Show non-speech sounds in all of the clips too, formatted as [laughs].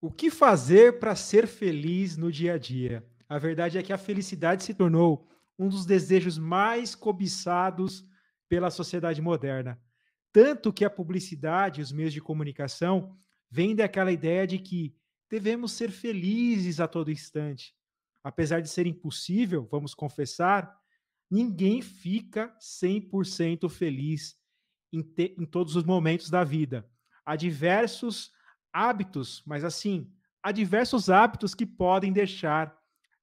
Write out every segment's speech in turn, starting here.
O que fazer para ser feliz no dia a dia? A verdade é que a felicidade se tornou um dos desejos mais cobiçados pela sociedade moderna. Tanto que a publicidade e os meios de comunicação vendem aquela ideia de que devemos ser felizes a todo instante. Apesar de ser impossível, vamos confessar, ninguém fica 100% feliz em, te, em todos os momentos da vida. Há diversos hábitos, mas assim, há diversos hábitos que podem deixar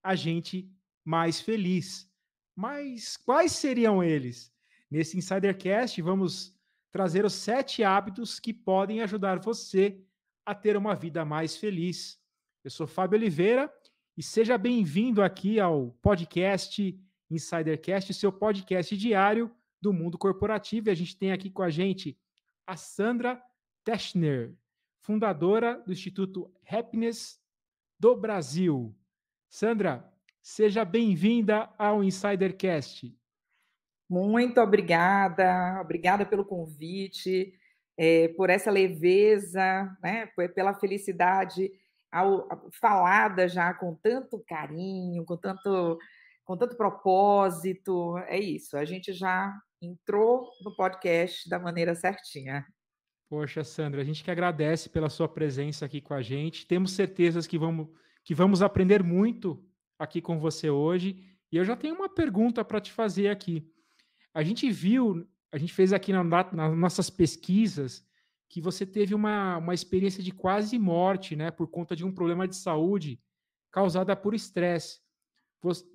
a gente mais feliz. Mas quais seriam eles? Nesse Insidercast, vamos trazer os sete hábitos que podem ajudar você a ter uma vida mais feliz. Eu sou Fábio Oliveira e seja bem-vindo aqui ao podcast Insidercast, seu podcast diário do mundo corporativo. E a gente tem aqui com a gente a Sandra Teschner fundadora do Instituto Happiness do Brasil. Sandra, seja bem-vinda ao Insidercast. Muito obrigada, obrigada pelo convite, é, por essa leveza, né, pela felicidade ao, falada já com tanto carinho, com tanto, com tanto propósito. É isso, a gente já entrou no podcast da maneira certinha. Poxa, Sandra, a gente que agradece pela sua presença aqui com a gente. Temos certezas que vamos, que vamos aprender muito aqui com você hoje. E eu já tenho uma pergunta para te fazer aqui. A gente viu, a gente fez aqui na, nas nossas pesquisas que você teve uma, uma experiência de quase morte, né, por conta de um problema de saúde causada por estresse.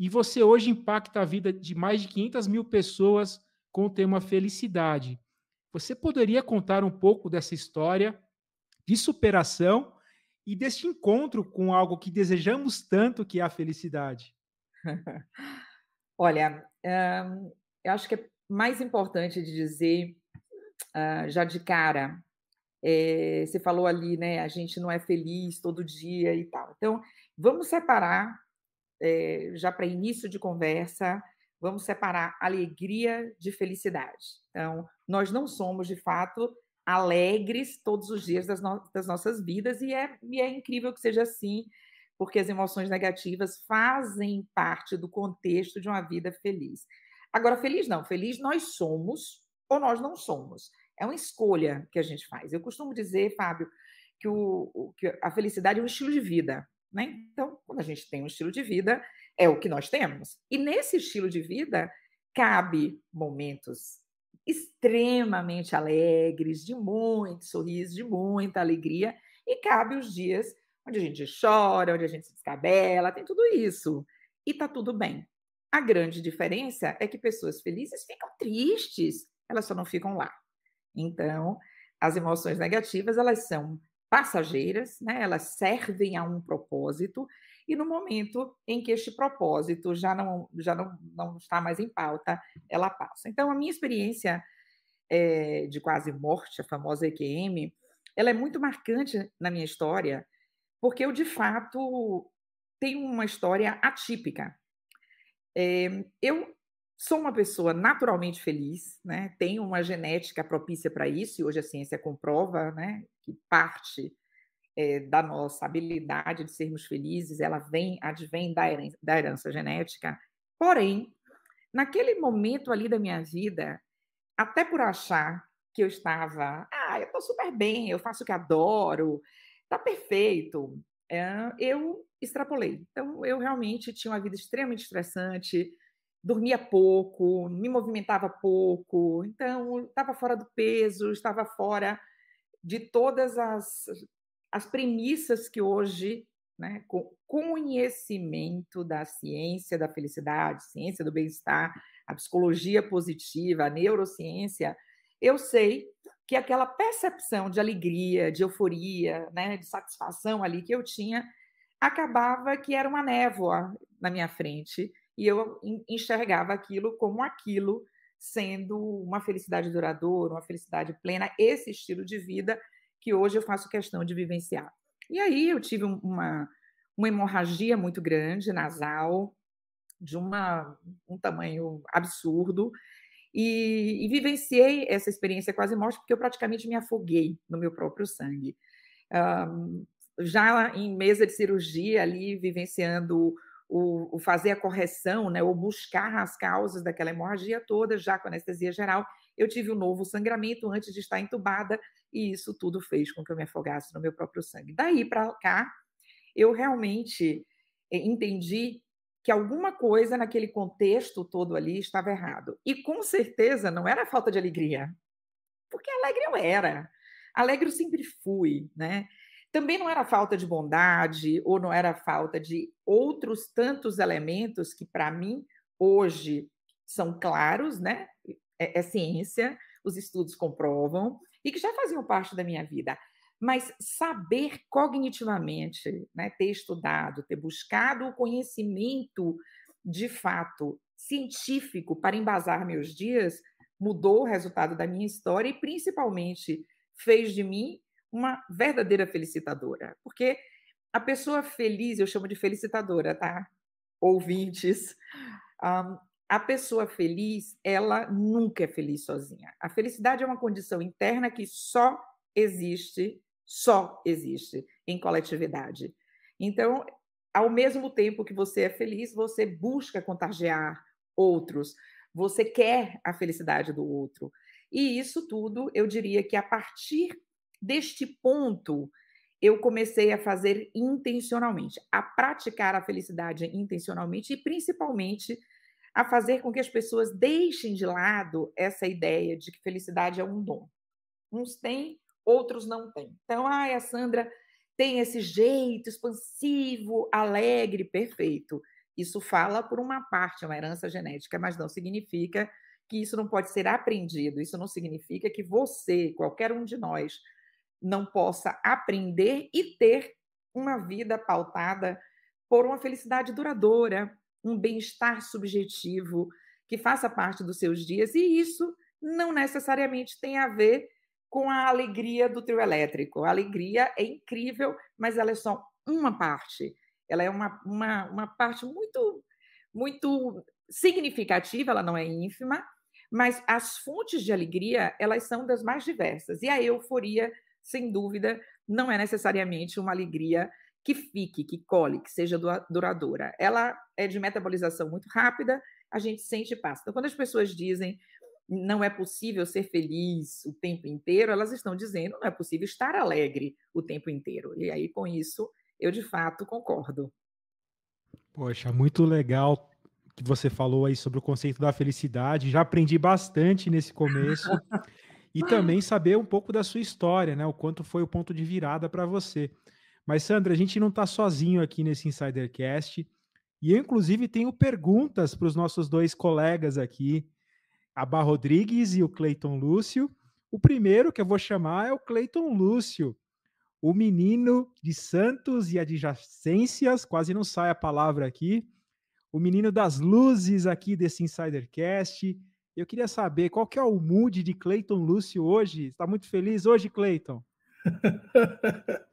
E você hoje impacta a vida de mais de 500 mil pessoas com o tema felicidade. Você poderia contar um pouco dessa história de superação e deste encontro com algo que desejamos tanto, que é a felicidade? [laughs] Olha, eh, eu acho que é mais importante de dizer uh, já de cara. É, você falou ali, né? A gente não é feliz todo dia e tal. Então, vamos separar, é, já para início de conversa, Vamos separar alegria de felicidade. Então, nós não somos, de fato, alegres todos os dias das, no das nossas vidas, e é, e é incrível que seja assim, porque as emoções negativas fazem parte do contexto de uma vida feliz. Agora, feliz não, feliz nós somos ou nós não somos. É uma escolha que a gente faz. Eu costumo dizer, Fábio, que, o, que a felicidade é um estilo de vida. Né? Então, quando a gente tem um estilo de vida, é o que nós temos. E nesse estilo de vida cabe momentos extremamente alegres, de muito sorriso, de muita alegria, e cabe os dias onde a gente chora, onde a gente se descabela, tem tudo isso. E tá tudo bem. A grande diferença é que pessoas felizes ficam tristes, elas só não ficam lá. Então, as emoções negativas, elas são passageiras, né? Elas servem a um propósito e no momento em que este propósito já não, já não, não está mais em pauta, ela passa. Então, a minha experiência é, de quase morte, a famosa EQM, ela é muito marcante na minha história, porque eu, de fato, tenho uma história atípica. É, eu sou uma pessoa naturalmente feliz, né? tenho uma genética propícia para isso, e hoje a ciência comprova né, que parte é, da nossa habilidade de sermos felizes, ela vem, advém da herança, da herança genética. Porém, naquele momento ali da minha vida, até por achar que eu estava, ah, eu estou super bem, eu faço o que adoro, está perfeito, é, eu extrapolei. Então, eu realmente tinha uma vida extremamente estressante, dormia pouco, me movimentava pouco, então estava fora do peso, estava fora de todas as as premissas que hoje, né, com conhecimento da ciência da felicidade, ciência do bem-estar, a psicologia positiva, a neurociência, eu sei que aquela percepção de alegria, de euforia, né, de satisfação ali que eu tinha, acabava que era uma névoa na minha frente e eu enxergava aquilo como aquilo sendo uma felicidade duradoura, uma felicidade plena, esse estilo de vida que hoje eu faço questão de vivenciar. E aí eu tive uma, uma hemorragia muito grande nasal, de uma, um tamanho absurdo, e, e vivenciei essa experiência quase morte porque eu praticamente me afoguei no meu próprio sangue. Um, já em mesa de cirurgia, ali vivenciando o, o, fazer a correção, né, ou buscar as causas daquela hemorragia toda, já com anestesia geral, eu tive um novo sangramento antes de estar entubada e isso tudo fez com que eu me afogasse no meu próprio sangue. Daí para cá, eu realmente eh, entendi que alguma coisa naquele contexto todo ali estava errado. E com certeza não era falta de alegria, porque alegre eu era. Alegre eu sempre fui, né? Também não era falta de bondade ou não era falta de outros tantos elementos que para mim hoje são claros, né? É, é ciência, os estudos comprovam, e que já faziam parte da minha vida. Mas saber cognitivamente, né, ter estudado, ter buscado o conhecimento de fato científico para embasar meus dias, mudou o resultado da minha história e principalmente fez de mim uma verdadeira felicitadora. Porque a pessoa feliz, eu chamo de felicitadora, tá? Ouvintes. Um, a pessoa feliz, ela nunca é feliz sozinha. A felicidade é uma condição interna que só existe, só existe em coletividade. Então, ao mesmo tempo que você é feliz, você busca contagiar outros, você quer a felicidade do outro. E isso tudo, eu diria que a partir deste ponto, eu comecei a fazer intencionalmente, a praticar a felicidade intencionalmente e principalmente a fazer com que as pessoas deixem de lado essa ideia de que felicidade é um dom. Uns têm, outros não têm. Então, ah, a Sandra tem esse jeito expansivo, alegre, perfeito. Isso fala por uma parte, é uma herança genética, mas não significa que isso não pode ser aprendido. Isso não significa que você, qualquer um de nós, não possa aprender e ter uma vida pautada por uma felicidade duradoura, um bem-estar subjetivo que faça parte dos seus dias, e isso não necessariamente tem a ver com a alegria do trio elétrico. A alegria é incrível, mas ela é só uma parte. Ela é uma, uma, uma parte muito, muito significativa, ela não é ínfima, mas as fontes de alegria, elas são das mais diversas. E a euforia, sem dúvida, não é necessariamente uma alegria que fique, que cole, que seja duradoura. Ela é de metabolização muito rápida, a gente sente e passa. Então, quando as pessoas dizem não é possível ser feliz o tempo inteiro, elas estão dizendo não é possível estar alegre o tempo inteiro. E aí, com isso, eu de fato concordo. Poxa, muito legal que você falou aí sobre o conceito da felicidade. Já aprendi bastante nesse começo. [laughs] e também saber um pouco da sua história, né? O quanto foi o ponto de virada para você. Mas, Sandra, a gente não está sozinho aqui nesse Insidercast. E eu, inclusive, tenho perguntas para os nossos dois colegas aqui, a Bar Rodrigues e o Cleiton Lúcio. O primeiro que eu vou chamar é o Cleiton Lúcio, o menino de Santos e adjacências, quase não sai a palavra aqui, o menino das luzes aqui desse Insidercast. Eu queria saber qual que é o mood de Cleiton Lúcio hoje. Está muito feliz hoje, Cleiton? [laughs]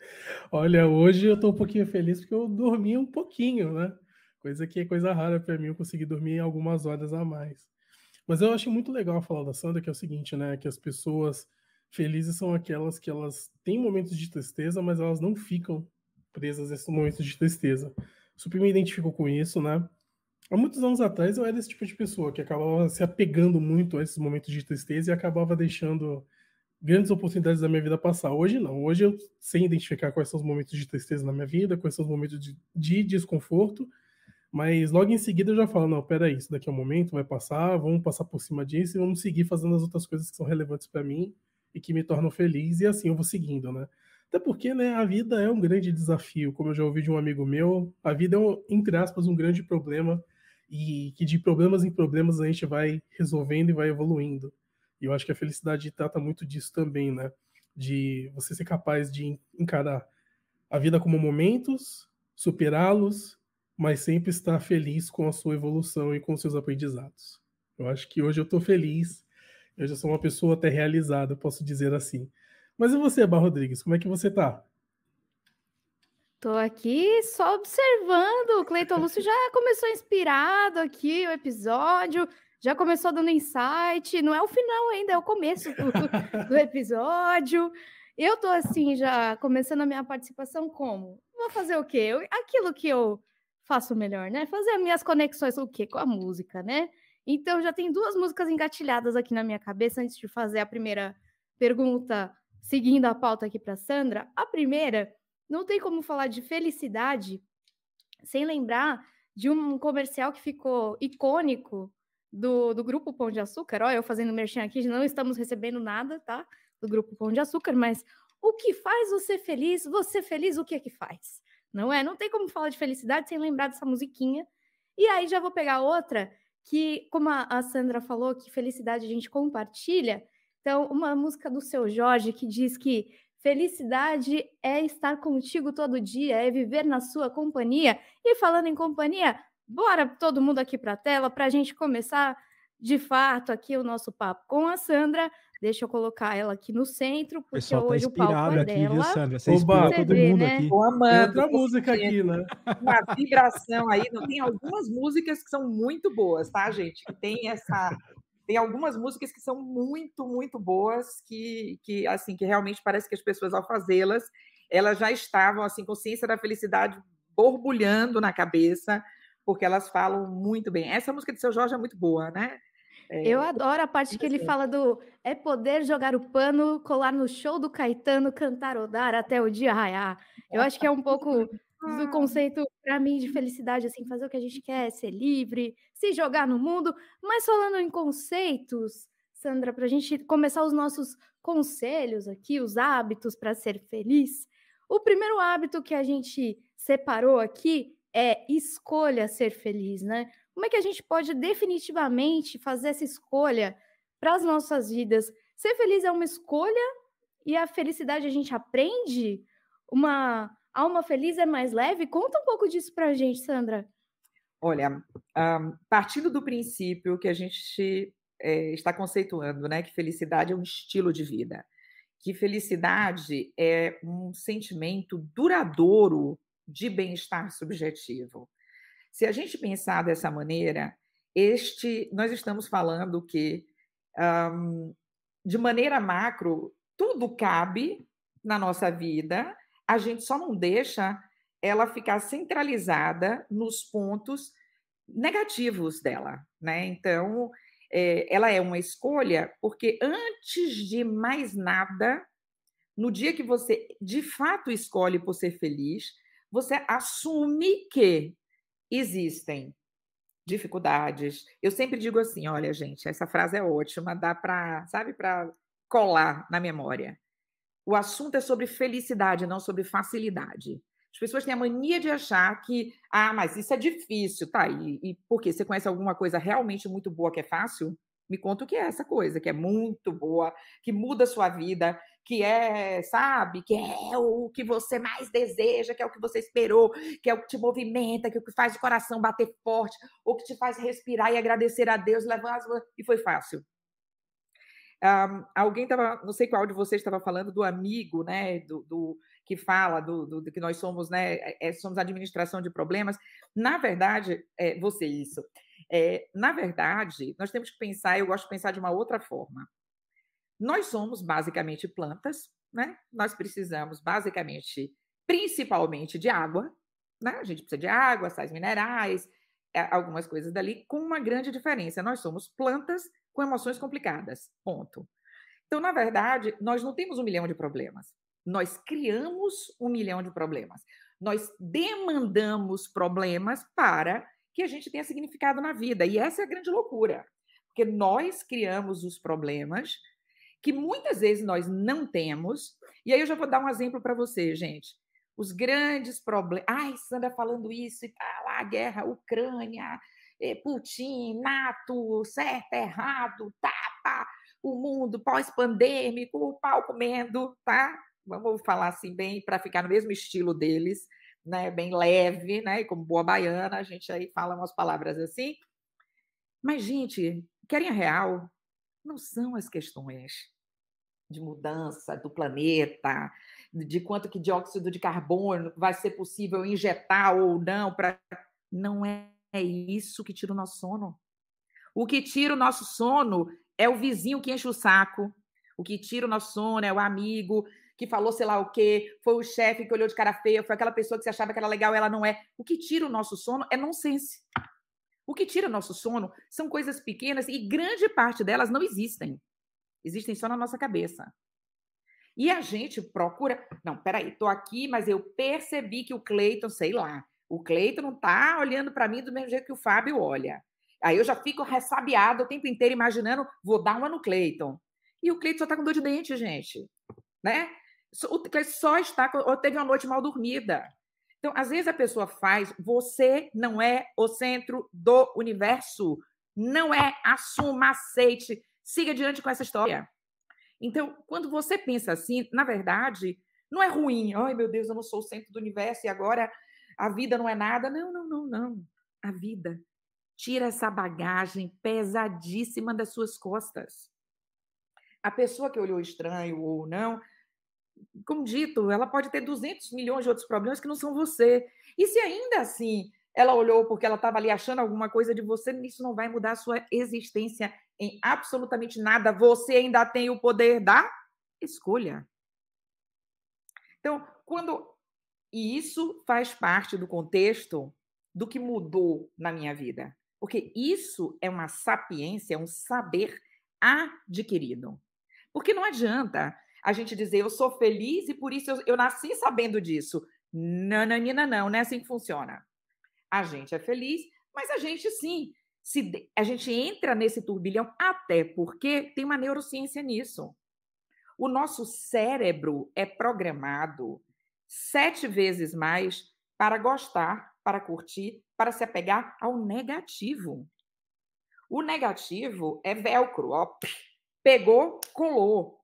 Olha, hoje eu estou um pouquinho feliz porque eu dormi um pouquinho, né? Coisa que é coisa rara para mim, eu consegui dormir algumas horas a mais. Mas eu acho muito legal falar da Sandra, que é o seguinte, né? Que as pessoas felizes são aquelas que elas têm momentos de tristeza, mas elas não ficam presas nesses momentos de tristeza. Super me identificou com isso, né? Há muitos anos atrás eu era esse tipo de pessoa que acabava se apegando muito a esses momentos de tristeza e acabava deixando grandes oportunidades da minha vida passar. Hoje não, hoje eu sei identificar quais são os momentos de tristeza na minha vida, quais são os momentos de, de desconforto, mas logo em seguida eu já falo, não, peraí, isso daqui é um momento, vai passar, vamos passar por cima disso e vamos seguir fazendo as outras coisas que são relevantes para mim e que me tornam feliz, e assim eu vou seguindo, né? Até porque, né, a vida é um grande desafio, como eu já ouvi de um amigo meu, a vida é, um, entre aspas, um grande problema, e que de problemas em problemas a gente vai resolvendo e vai evoluindo. E eu acho que a felicidade trata muito disso também, né? De você ser capaz de encarar a vida como momentos, superá-los, mas sempre estar feliz com a sua evolução e com seus aprendizados. Eu acho que hoje eu estou feliz, eu já sou uma pessoa até realizada, posso dizer assim. Mas e você, Bar Rodrigues, como é que você tá? Tô aqui só observando. O Cleiton Lúcio já começou inspirado aqui o episódio já começou dando insight, não é o final ainda, é o começo do, do [laughs] episódio. Eu tô assim, já começando a minha participação como? Vou fazer o quê? Eu, aquilo que eu faço melhor, né? Fazer as minhas conexões o quê? Com a música, né? Então já tem duas músicas engatilhadas aqui na minha cabeça antes de fazer a primeira pergunta, seguindo a pauta aqui para Sandra. A primeira, não tem como falar de felicidade sem lembrar de um comercial que ficou icônico do, do Grupo Pão de Açúcar, olha eu fazendo merchan aqui, não estamos recebendo nada, tá? Do Grupo Pão de Açúcar, mas o que faz você feliz? Você feliz, o que é que faz? Não é? Não tem como falar de felicidade sem lembrar dessa musiquinha. E aí já vou pegar outra que, como a Sandra falou, que felicidade a gente compartilha. Então, uma música do seu Jorge que diz que felicidade é estar contigo todo dia, é viver na sua companhia. E falando em companhia, bora todo mundo aqui para a tela para a gente começar de fato aqui o nosso papo com a Sandra. Deixa eu colocar ela aqui no centro, porque Pessoal tá hoje o palco é aqui, dela. Viu, Sandra? Você Oba, todo mundo né? aqui. Tô amando. Outra música aqui, né? Uma vibração aí. Não, tem algumas músicas que são muito boas, tá, gente? Que tem essa... Tem algumas músicas que são muito, muito boas, que, que assim, que realmente parece que as pessoas, ao fazê-las, elas já estavam, assim, consciência da felicidade borbulhando na cabeça, porque elas falam muito bem. Essa música de seu Jorge é muito boa, né? É, eu adoro a parte que ele fala do é poder jogar o pano, colar no show do Caetano, cantar odar até o dia raiar. Eu acho que é um pouco do ah. conceito para mim de felicidade, assim, fazer o que a gente quer, ser livre, se jogar no mundo. Mas falando em conceitos, Sandra, para a gente começar os nossos conselhos aqui, os hábitos para ser feliz. O primeiro hábito que a gente separou aqui é escolha ser feliz, né? Como é que a gente pode definitivamente fazer essa escolha para as nossas vidas? Ser feliz é uma escolha e a felicidade a gente aprende? Uma alma feliz é mais leve? Conta um pouco disso para a gente, Sandra. Olha, um, ah, partindo do princípio que a gente é, está conceituando, né, que felicidade é um estilo de vida, que felicidade é um sentimento duradouro de bem-estar subjetivo. Se a gente pensar dessa maneira, este nós estamos falando que, um, de maneira macro, tudo cabe na nossa vida, a gente só não deixa ela ficar centralizada nos pontos negativos dela, né? Então, é, ela é uma escolha porque antes de mais nada, no dia que você de fato escolhe por ser feliz, você assume que existem dificuldades. Eu sempre digo assim, olha, gente, essa frase é ótima, dá para, sabe, para colar na memória. O assunto é sobre felicidade, não sobre facilidade. As pessoas têm a mania de achar que, ah, mas isso é difícil, tá? E, e por quê? Você conhece alguma coisa realmente muito boa que é fácil? Me conta o que é essa coisa, que é muito boa, que muda a sua vida, que é, sabe, que é o que você mais deseja, que é o que você esperou, que é o que te movimenta, que é o que faz o coração bater forte, ou que te faz respirar e agradecer a Deus, levar as e foi fácil. Um, alguém estava, não sei qual de vocês estava falando do amigo, né, do, do que fala do, do, do, que nós somos, né, é, é, somos administração de problemas. Na verdade, é, você isso. É, na verdade, nós temos que pensar. Eu gosto de pensar de uma outra forma. Nós somos basicamente plantas, né? Nós precisamos basicamente, principalmente de água, né? A gente precisa de água, sais minerais, é, algumas coisas dali, com uma grande diferença. Nós somos plantas com emoções complicadas, ponto. Então, na verdade, nós não temos um milhão de problemas. Nós criamos um milhão de problemas. Nós demandamos problemas para que a gente tenha significado na vida. E essa é a grande loucura. Porque nós criamos os problemas que muitas vezes nós não temos. E aí eu já vou dar um exemplo para você, gente. Os grandes problemas. Ai, Sandra falando isso, e ah, lá, guerra, Ucrânia, eh, Putin, NATO, certo, errado, tapa, tá, tá, o mundo pós-pandêmico, o pau comendo, tá? Vamos falar assim bem para ficar no mesmo estilo deles, né? Bem leve, né? E como boa baiana, a gente aí fala umas palavras assim. Mas, gente, querem a real? não são as questões de mudança do planeta, de quanto que dióxido de carbono vai ser possível injetar ou não para não é, isso que tira o nosso sono. O que tira o nosso sono é o vizinho que enche o saco. O que tira o nosso sono é o amigo que falou sei lá o quê, foi o chefe que olhou de cara feia, foi aquela pessoa que se achava que era legal, ela não é. O que tira o nosso sono é nonsense. O que tira nosso sono são coisas pequenas e grande parte delas não existem. Existem só na nossa cabeça. E a gente procura. Não, peraí, tô aqui, mas eu percebi que o Cleiton, sei lá, o Cleiton não tá olhando para mim do mesmo jeito que o Fábio olha. Aí eu já fico ressabiado o tempo inteiro imaginando, vou dar uma no Cleiton. E o Cleiton só tá com dor de dente, gente. Né? O Cleiton só está. Ou teve uma noite mal dormida. Então, às vezes a pessoa faz, você não é o centro do universo. Não é, assuma, aceite, siga adiante com essa história. Então, quando você pensa assim, na verdade, não é ruim. Ai, meu Deus, eu não sou o centro do universo e agora a vida não é nada. Não, não, não, não. A vida tira essa bagagem pesadíssima das suas costas. A pessoa que olhou estranho ou não, como dito, ela pode ter 200 milhões de outros problemas que não são você. E se ainda assim ela olhou porque ela estava ali achando alguma coisa de você, isso não vai mudar a sua existência em absolutamente nada. Você ainda tem o poder da escolha. Então, quando. E isso faz parte do contexto do que mudou na minha vida. Porque isso é uma sapiência, é um saber adquirido. Porque não adianta a gente dizer eu sou feliz e por isso eu, eu nasci sabendo disso. Nananina, não, não é assim que funciona. A gente é feliz, mas a gente sim, se, a gente entra nesse turbilhão até porque tem uma neurociência nisso. O nosso cérebro é programado sete vezes mais para gostar, para curtir, para se apegar ao negativo. O negativo é velcro, ó, pegou, colou.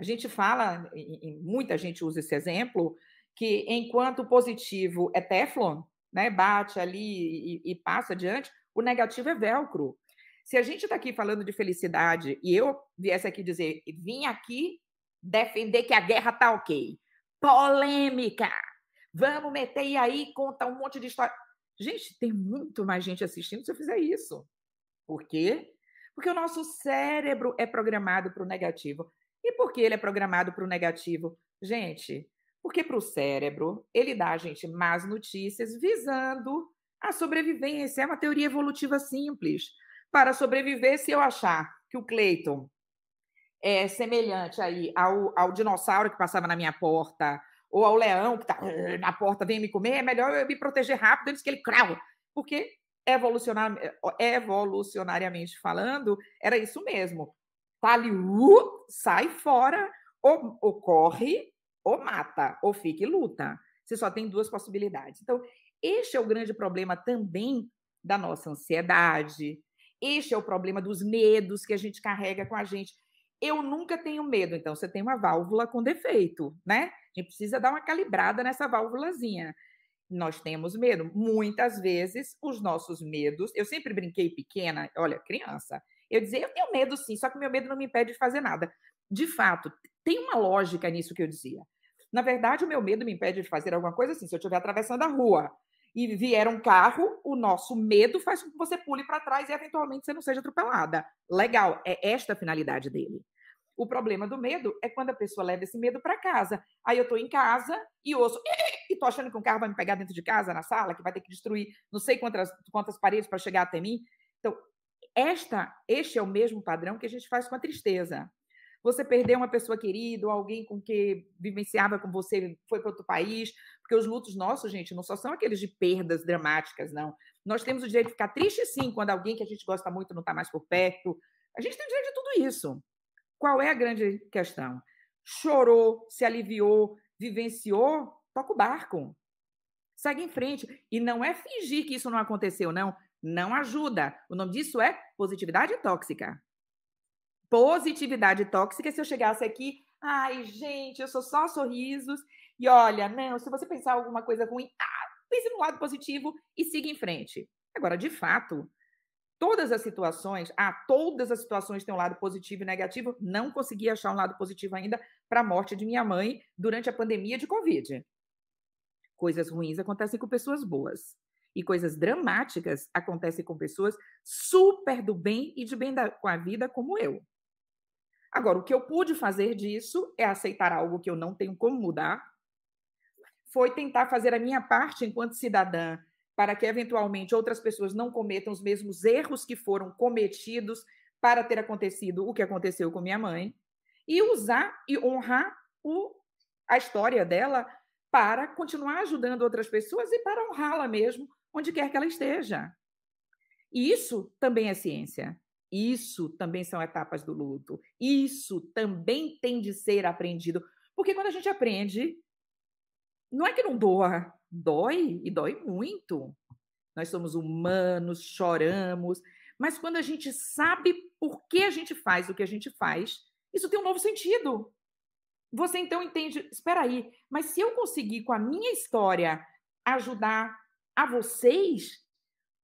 A gente fala, e muita gente usa esse exemplo, que enquanto o positivo é Teflon, né, bate ali e, e passa adiante, o negativo é velcro. Se a gente está aqui falando de felicidade e eu viesse aqui dizer, vim aqui defender que a guerra está ok, polêmica, vamos meter e aí contar um monte de história. Gente, tem muito mais gente assistindo se eu fizer isso. Por quê? Porque o nosso cérebro é programado para o negativo. E por que ele é programado para o negativo? Gente, porque para o cérebro ele dá a gente más notícias visando a sobrevivência. É uma teoria evolutiva simples. Para sobreviver, se eu achar que o Cleiton é semelhante aí ao, ao dinossauro que passava na minha porta, ou ao leão que está eh, na porta, vem me comer, é melhor eu me proteger rápido antes que ele crau. Porque evolucionar, eh, evolucionariamente falando, era isso mesmo tá ali, uh, sai fora, ou, ou corre, ou mata, ou fica e luta. Você só tem duas possibilidades. Então, este é o grande problema também da nossa ansiedade. Este é o problema dos medos que a gente carrega com a gente. Eu nunca tenho medo, então você tem uma válvula com defeito, né? A gente precisa dar uma calibrada nessa válvulazinha. Nós temos medo. Muitas vezes, os nossos medos. Eu sempre brinquei pequena, olha, criança. Eu dizer, eu tenho medo sim, só que meu medo não me impede de fazer nada. De fato, tem uma lógica nisso que eu dizia. Na verdade, o meu medo me impede de fazer alguma coisa assim. Se eu estiver atravessando a rua e vier um carro, o nosso medo faz com que você pule para trás e eventualmente você não seja atropelada. Legal, é esta a finalidade dele. O problema do medo é quando a pessoa leva esse medo para casa. Aí eu estou em casa e ouço e tô achando que um carro vai me pegar dentro de casa, na sala, que vai ter que destruir não sei quantas, quantas paredes para chegar até mim. Então, esta, este é o mesmo padrão que a gente faz com a tristeza. Você perdeu uma pessoa querida, alguém com que vivenciava com você, foi para outro país, porque os lutos nossos, gente, não só são aqueles de perdas dramáticas, não. Nós temos o direito de ficar triste, sim, quando alguém que a gente gosta muito não está mais por perto. A gente tem o direito de tudo isso. Qual é a grande questão? Chorou, se aliviou, vivenciou, toca o barco. Segue em frente. E não é fingir que isso não aconteceu, não não ajuda. O nome disso é positividade tóxica. Positividade tóxica, é se eu chegasse aqui, ai, gente, eu sou só sorrisos, e olha, não, se você pensar alguma coisa ruim, ah, pense no lado positivo e siga em frente. Agora, de fato, todas as situações, ah, todas as situações têm um lado positivo e negativo, não consegui achar um lado positivo ainda para a morte de minha mãe durante a pandemia de Covid. Coisas ruins acontecem com pessoas boas e coisas dramáticas acontecem com pessoas super do bem e de bem da, com a vida, como eu. Agora, o que eu pude fazer disso é aceitar algo que eu não tenho como mudar, foi tentar fazer a minha parte enquanto cidadã para que eventualmente outras pessoas não cometam os mesmos erros que foram cometidos para ter acontecido o que aconteceu com minha mãe e usar e honrar o, a história dela para continuar ajudando outras pessoas e para honrá-la mesmo onde quer que ela esteja. E isso também é ciência. Isso também são etapas do luto. Isso também tem de ser aprendido. Porque quando a gente aprende, não é que não doa, dói e dói muito. Nós somos humanos, choramos, mas quando a gente sabe por que a gente faz o que a gente faz, isso tem um novo sentido. Você então entende, espera aí, mas se eu conseguir com a minha história ajudar a vocês,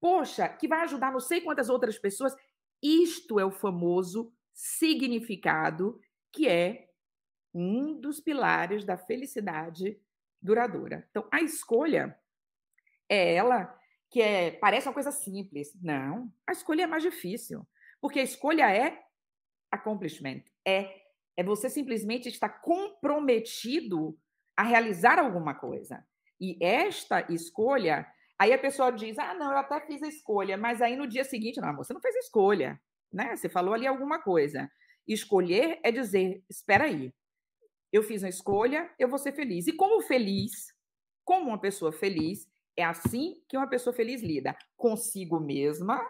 poxa, que vai ajudar não sei quantas outras pessoas. Isto é o famoso significado, que é um dos pilares da felicidade duradoura. Então, a escolha é ela que é, parece uma coisa simples. Não, a escolha é mais difícil, porque a escolha é accomplishment, é é você simplesmente estar comprometido a realizar alguma coisa. E esta escolha Aí a pessoa diz: ah, não, eu até fiz a escolha, mas aí no dia seguinte, não, você não fez a escolha, né? Você falou ali alguma coisa. Escolher é dizer: espera aí, eu fiz uma escolha, eu vou ser feliz. E como feliz, como uma pessoa feliz, é assim que uma pessoa feliz lida consigo mesma,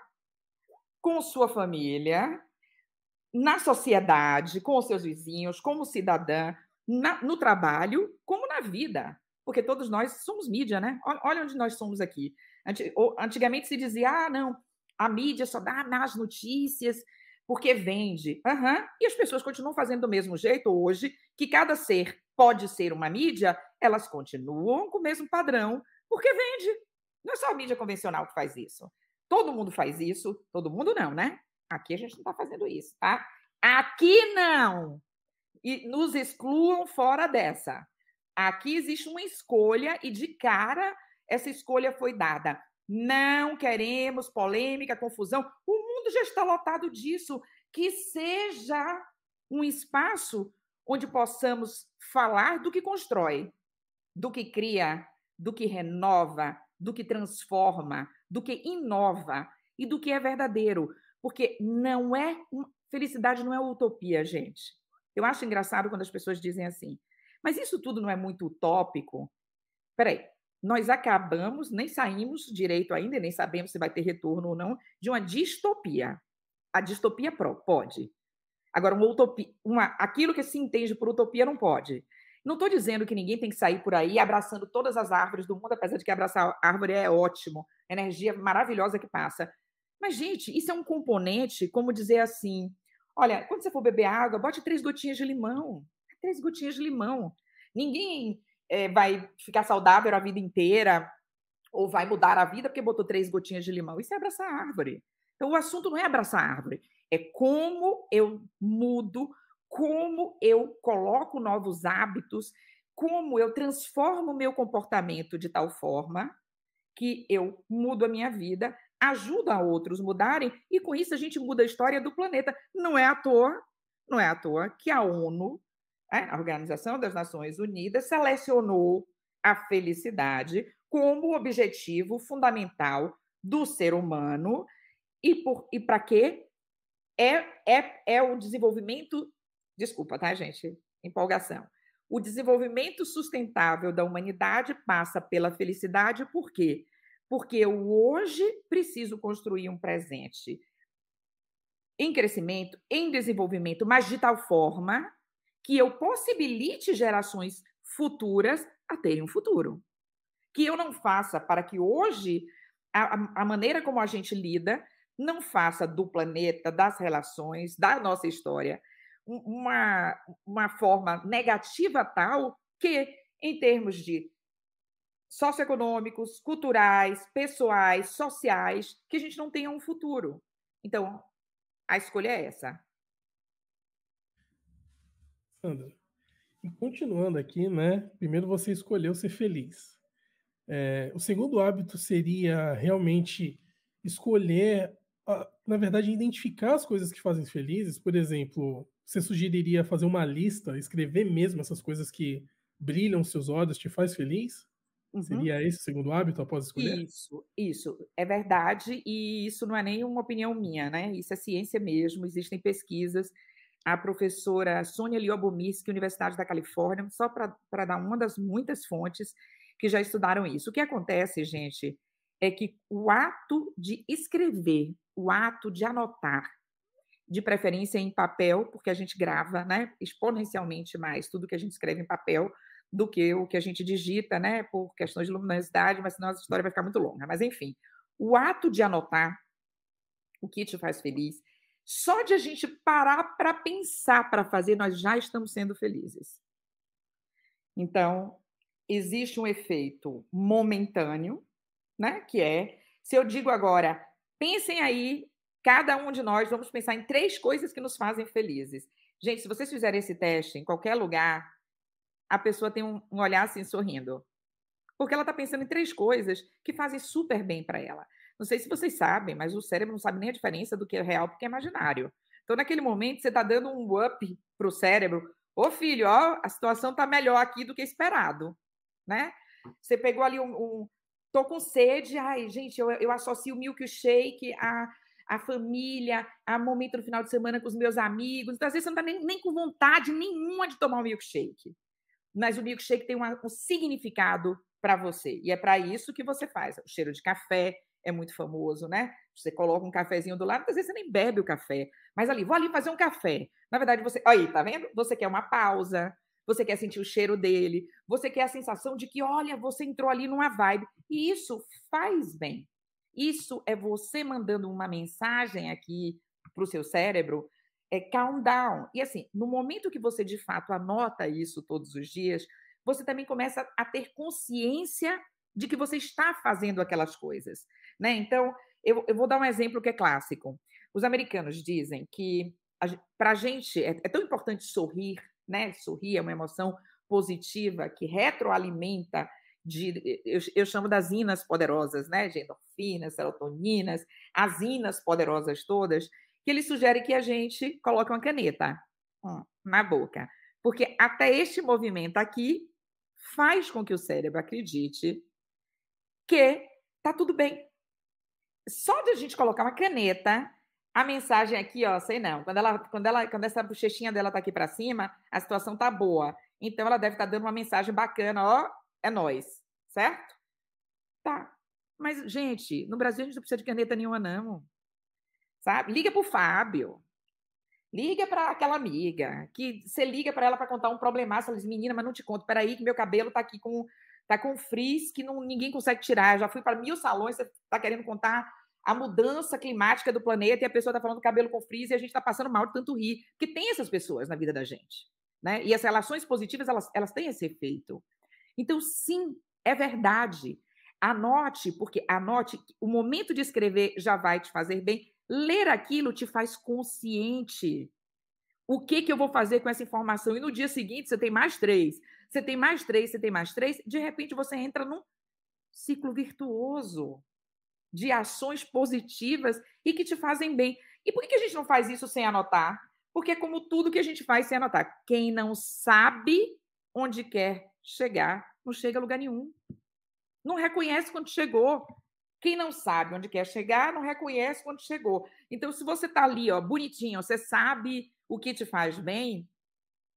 com sua família, na sociedade, com os seus vizinhos, como cidadã, na, no trabalho, como na vida porque todos nós somos mídia, né? Olha onde nós somos aqui. Antigamente se dizia, ah, não, a mídia só dá más notícias porque vende. Uhum. E as pessoas continuam fazendo do mesmo jeito hoje, que cada ser pode ser uma mídia, elas continuam com o mesmo padrão, porque vende. Não é só a mídia convencional que faz isso. Todo mundo faz isso, todo mundo não, né? Aqui a gente não está fazendo isso, tá? Aqui não! E nos excluam fora dessa. Aqui existe uma escolha e de cara essa escolha foi dada. Não queremos polêmica, confusão. O mundo já está lotado disso. Que seja um espaço onde possamos falar do que constrói, do que cria, do que renova, do que transforma, do que inova e do que é verdadeiro. Porque não é. Felicidade não é utopia, gente. Eu acho engraçado quando as pessoas dizem assim: mas isso tudo não é muito utópico? Peraí, nós acabamos, nem saímos direito ainda, nem sabemos se vai ter retorno ou não, de uma distopia. A distopia pode. Agora, uma utopia, uma, aquilo que se entende por utopia não pode. Não estou dizendo que ninguém tem que sair por aí abraçando todas as árvores do mundo, apesar de que abraçar árvore é ótimo, energia maravilhosa que passa. Mas, gente, isso é um componente, como dizer assim: olha, quando você for beber água, bote três gotinhas de limão três gotinhas de limão. Ninguém é, vai ficar saudável a vida inteira ou vai mudar a vida porque botou três gotinhas de limão. Isso é abraçar a árvore. Então, o assunto não é abraçar a árvore, é como eu mudo, como eu coloco novos hábitos, como eu transformo o meu comportamento de tal forma que eu mudo a minha vida, ajudo a outros mudarem, e com isso a gente muda a história do planeta. Não é à toa, não é à toa que a ONU né, a Organização das Nações Unidas selecionou a felicidade como objetivo fundamental do ser humano e, por, e para quê? É, é, é o desenvolvimento. Desculpa, tá, gente? Empolgação. O desenvolvimento sustentável da humanidade passa pela felicidade, por quê? Porque eu hoje preciso construir um presente em crescimento, em desenvolvimento, mas de tal forma que eu possibilite gerações futuras a terem um futuro. Que eu não faça para que hoje a, a maneira como a gente lida não faça do planeta, das relações, da nossa história, uma, uma forma negativa tal que, em termos de socioeconômicos, culturais, pessoais, sociais, que a gente não tenha um futuro. Então, a escolha é essa. Sandra, e continuando aqui, né? Primeiro você escolheu ser feliz. É, o segundo hábito seria realmente escolher, a, na verdade, identificar as coisas que fazem felizes. Por exemplo, você sugeriria fazer uma lista, escrever mesmo essas coisas que brilham seus olhos, te faz feliz? Uhum. Seria esse o segundo hábito após escolher? Isso, isso. É verdade, e isso não é nenhuma opinião minha, né? Isso é ciência mesmo, existem pesquisas a professora Sônia Liobomirsky, Universidade da Califórnia, só para dar uma das muitas fontes que já estudaram isso. O que acontece, gente, é que o ato de escrever, o ato de anotar, de preferência em papel, porque a gente grava né, exponencialmente mais tudo que a gente escreve em papel do que o que a gente digita, né, por questões de luminosidade, mas senão a história vai ficar muito longa. Mas, enfim, o ato de anotar o que te faz feliz, só de a gente parar para pensar para fazer, nós já estamos sendo felizes. Então, existe um efeito momentâneo, né? Que é, se eu digo agora, pensem aí, cada um de nós vamos pensar em três coisas que nos fazem felizes. Gente, se vocês fizerem esse teste em qualquer lugar, a pessoa tem um, olhar assim sorrindo. Porque ela está pensando em três coisas que fazem super bem para ela. Não sei se vocês sabem, mas o cérebro não sabe nem a diferença do que é real porque é imaginário. Então, naquele momento, você está dando um up para o cérebro. Ô filho, ó, a situação está melhor aqui do que esperado, né? Você pegou ali um, um tô com sede, ai, gente, eu, eu associo o milkshake à a família, a momento no final de semana com os meus amigos. Então, às vezes, você não está nem, nem, com vontade nenhuma de tomar um milkshake. Mas o milkshake tem uma, um significado para você. E é para isso que você faz. O cheiro de café, é muito famoso, né? Você coloca um cafezinho do lado, às vezes você nem bebe o café. Mas ali, vou ali fazer um café. Na verdade, você. Aí, tá vendo? Você quer uma pausa, você quer sentir o cheiro dele, você quer a sensação de que, olha, você entrou ali numa vibe. E isso faz bem. Isso é você mandando uma mensagem aqui para o seu cérebro, é calm down. E assim, no momento que você de fato anota isso todos os dias, você também começa a ter consciência de que você está fazendo aquelas coisas. Né? Então, eu, eu vou dar um exemplo que é clássico. Os americanos dizem que para a gente é, é, tão importante sorrir, né? Sorrir é uma emoção positiva que retroalimenta de, eu, eu chamo das inas poderosas, né? De endorfinas, serotoninas, as inas poderosas todas, que ele sugere que a gente coloque uma caneta hum, na boca. Porque até este movimento aqui faz com que o cérebro acredite que tá tudo bem, só de a gente colocar uma caneta, a mensagem aqui, ó, sei não. Quando ela, quando ela, quando essa bochechinha dela tá aqui para cima, a situação tá boa. Então ela deve estar tá dando uma mensagem bacana, ó, é nós, certo? Tá. Mas gente, no Brasil a gente não precisa de caneta nenhuma não. Sabe? Liga pro Fábio. Liga para aquela amiga, que você liga para ela para contar um problemaço, ela diz: "Menina, mas não te conto, peraí que meu cabelo tá aqui com Tá com um frizz que não, ninguém consegue tirar. Eu já fui para mil salões, você tá querendo contar a mudança climática do planeta e a pessoa tá falando cabelo com frizz e a gente tá passando mal de tanto rir. Porque tem essas pessoas na vida da gente, né? E as relações positivas, elas, elas têm esse efeito. Então, sim, é verdade. Anote, porque anote, o momento de escrever já vai te fazer bem. Ler aquilo te faz consciente. O que, que eu vou fazer com essa informação? E no dia seguinte você tem mais três você tem mais três, você tem mais três, de repente você entra num ciclo virtuoso de ações positivas e que te fazem bem. E por que a gente não faz isso sem anotar? Porque, é como tudo que a gente faz sem anotar, quem não sabe onde quer chegar, não chega a lugar nenhum. Não reconhece quando chegou. Quem não sabe onde quer chegar, não reconhece quando chegou. Então, se você está ali, ó, bonitinho, você sabe o que te faz bem,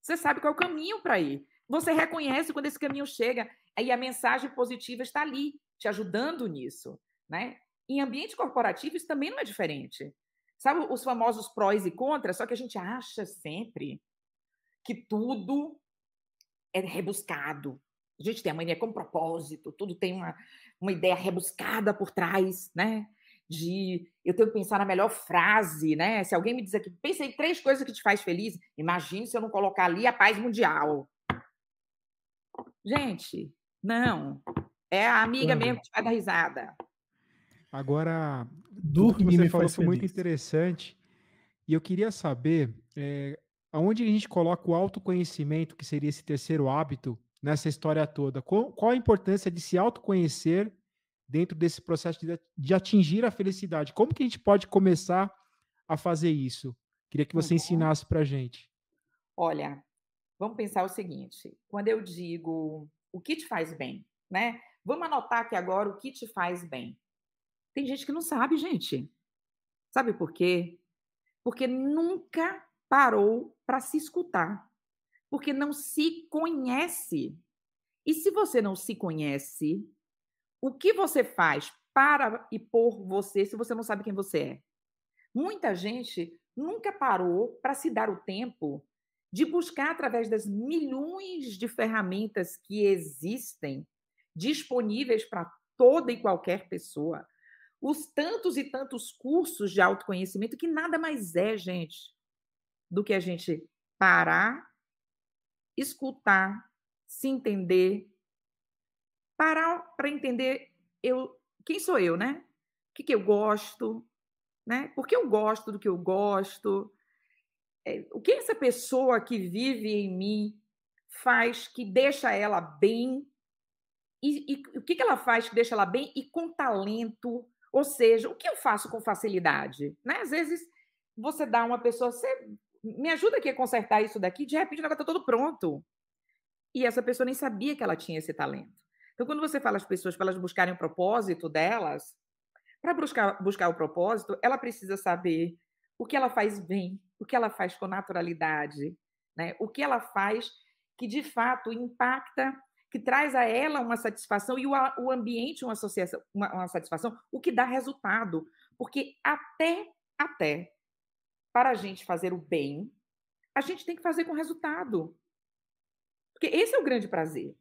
você sabe qual é o caminho para ir. Você reconhece quando esse caminho chega e a mensagem positiva está ali, te ajudando nisso, né? Em ambiente corporativo, isso também não é diferente. Sabe os famosos prós e contras? Só que a gente acha sempre que tudo é rebuscado. A gente tem a mania com propósito, tudo tem uma, uma ideia rebuscada por trás, né? De eu tenho que pensar na melhor frase, né? Se alguém me diz aqui, pensei em três coisas que te faz feliz, imagine se eu não colocar ali a paz mundial. Gente, não. É a amiga mesmo que vai dar risada. Agora, do que você falou foi muito interessante. E eu queria saber é, aonde a gente coloca o autoconhecimento, que seria esse terceiro hábito, nessa história toda. Qual, qual a importância de se autoconhecer dentro desse processo de, de, atingir a felicidade? Como que a gente pode começar a fazer isso? Queria que você uhum. ensinasse para gente. Olha, Vamos pensar o seguinte: quando eu digo o que te faz bem, né? Vamos anotar aqui agora o que te faz bem. Tem gente que não sabe, gente. Sabe por quê? Porque nunca parou para se escutar. Porque não se conhece. E se você não se conhece, o que você faz para e por você se você não sabe quem você é? Muita gente nunca parou para se dar o tempo de buscar, através das milhões de ferramentas que existem, disponíveis para toda e qualquer pessoa, os tantos e tantos cursos de autoconhecimento, que nada mais é, gente, do que a gente parar, escutar, se entender, parar para entender eu quem sou eu, né? O que, que eu gosto, né? Por que eu gosto do que eu gosto? É, o que essa pessoa que vive em mim faz que deixa ela bem? E, e o que, que ela faz que deixa ela bem e com talento? Ou seja, o que eu faço com facilidade? Né? Às vezes você dá uma pessoa, você me ajuda aqui a consertar isso daqui, de repente o negócio está todo pronto. E essa pessoa nem sabia que ela tinha esse talento. Então, quando você fala às pessoas para elas buscarem o propósito delas, para buscar, buscar o propósito, ela precisa saber o que ela faz bem, o que ela faz com naturalidade, né? o que ela faz que de fato impacta, que traz a ela uma satisfação e o, o ambiente uma, associação, uma, uma satisfação, o que dá resultado. Porque até, até, para a gente fazer o bem, a gente tem que fazer com resultado. Porque esse é o grande prazer.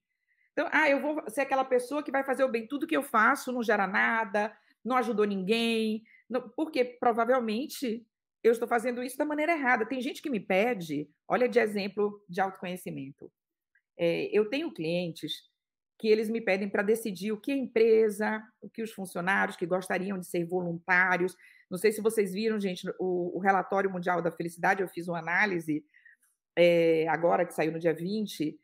Então, ah, eu vou ser aquela pessoa que vai fazer o bem. Tudo que eu faço não gera nada, não ajudou ninguém. Não, porque provavelmente eu estou fazendo isso da maneira errada. Tem gente que me pede, olha de exemplo de autoconhecimento. É, eu tenho clientes que eles me pedem para decidir o que a empresa, o que os funcionários que gostariam de ser voluntários. Não sei se vocês viram, gente, o, o relatório mundial da felicidade, eu fiz uma análise é, agora que saiu no dia 20,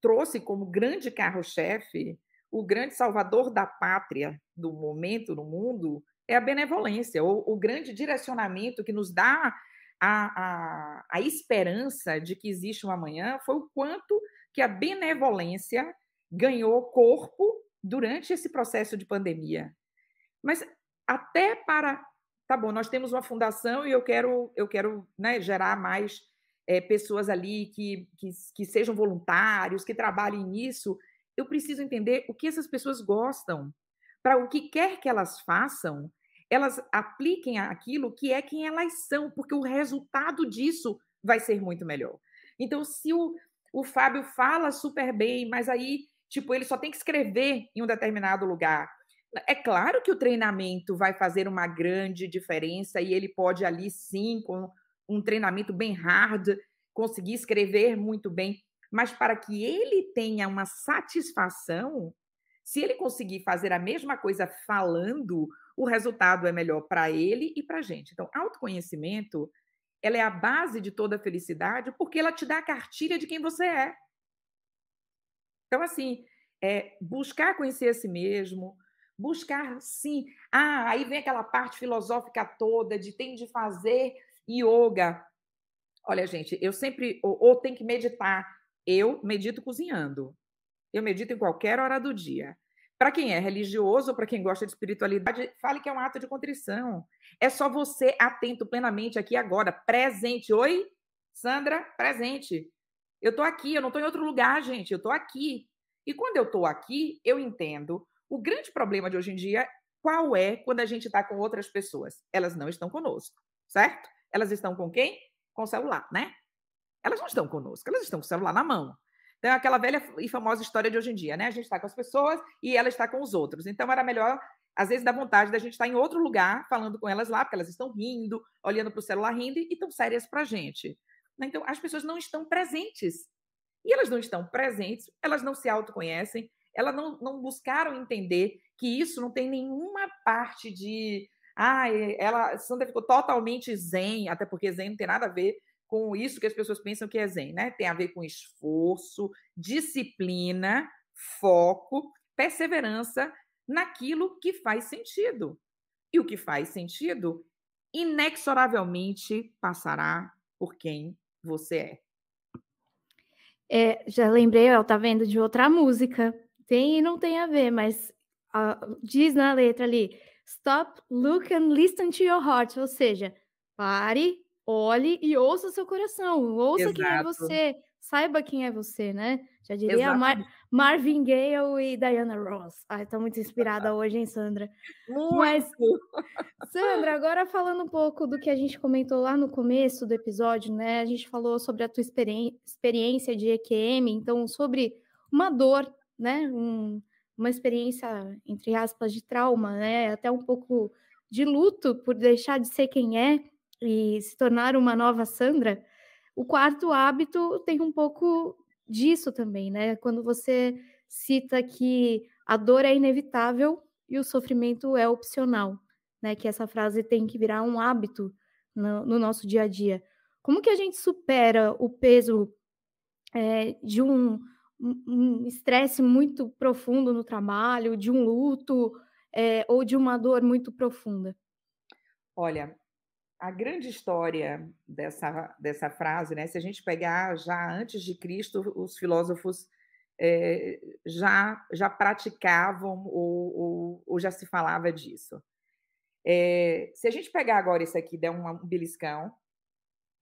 trouxe como grande carro-chefe o grande salvador da pátria do momento no mundo, é a benevolência, o, o grande direcionamento que nos dá a, a, a esperança de que existe um amanhã foi o quanto que a benevolência ganhou corpo durante esse processo de pandemia. Mas até para, tá bom, nós temos uma fundação e eu quero, eu quero né, gerar mais é, pessoas ali que, que, que sejam voluntários, que trabalhem nisso. Eu preciso entender o que essas pessoas gostam, para o que quer que elas façam, elas apliquem aquilo que é quem elas são, porque o resultado disso vai ser muito melhor. Então, se o, o Fábio fala super bem, mas aí, tipo, ele só tem que escrever em um determinado lugar. É claro que o treinamento vai fazer uma grande diferença e ele pode ali sim, com um treinamento bem hard, conseguir escrever muito bem, mas para que ele tenha uma satisfação, se ele conseguir fazer a mesma coisa falando, o resultado é melhor para ele e para a gente. Então, autoconhecimento ela é a base de toda a felicidade porque ela te dá a cartilha de quem você é. Então, assim, é buscar conhecer a si mesmo, buscar, sim. Ah, aí vem aquela parte filosófica toda de tem de fazer yoga. Olha, gente, eu sempre. Ou, ou tem que meditar. Eu medito cozinhando. Eu medito em qualquer hora do dia. Para quem é religioso, para quem gosta de espiritualidade, fale que é um ato de contrição. É só você atento plenamente aqui agora, presente. Oi, Sandra, presente. Eu estou aqui, eu não estou em outro lugar, gente, eu estou aqui. E quando eu estou aqui, eu entendo. O grande problema de hoje em dia, qual é quando a gente está com outras pessoas? Elas não estão conosco, certo? Elas estão com quem? Com o celular, né? Elas não estão conosco, elas estão com o celular na mão. Então, é aquela velha e famosa história de hoje em dia, né? A gente está com as pessoas e ela está com os outros. Então era melhor, às vezes, da vontade da gente estar tá em outro lugar falando com elas lá, porque elas estão rindo, olhando para o celular rindo e estão sérias para a gente. Né? Então as pessoas não estão presentes. E elas não estão presentes, elas não se autoconhecem, elas não, não buscaram entender que isso não tem nenhuma parte de. Ah, ela, Sandra ficou totalmente zen, até porque zen não tem nada a ver com isso que as pessoas pensam que é zen, né? Tem a ver com esforço, disciplina, foco, perseverança naquilo que faz sentido. E o que faz sentido, inexoravelmente passará por quem você é. é já lembrei, eu tá vendo de outra música. Tem e não tem a ver, mas uh, diz na letra ali: Stop, look and listen to your heart. Ou seja, pare, olhe e ouça seu coração, ouça Exato. quem é você, saiba quem é você, né? Já diria Mar Marvin Gaye e Diana Ross. Ai, tá muito inspirada [laughs] hoje, hein, Sandra? Muito. Mas, [laughs] Sandra, agora falando um pouco do que a gente comentou lá no começo do episódio, né? A gente falou sobre a tua experiência de EQM, então sobre uma dor, né? Um, uma experiência, entre aspas, de trauma, né? Até um pouco de luto por deixar de ser quem é e se tornar uma nova Sandra, o quarto hábito tem um pouco disso também, né? Quando você cita que a dor é inevitável e o sofrimento é opcional, né? Que essa frase tem que virar um hábito no, no nosso dia a dia. Como que a gente supera o peso é, de um estresse um muito profundo no trabalho, de um luto é, ou de uma dor muito profunda? Olha, a grande história dessa, dessa frase, né? Se a gente pegar já antes de Cristo, os filósofos é, já, já praticavam ou, ou, ou, já se falava disso. É, se a gente pegar agora isso aqui, der um, beliscão,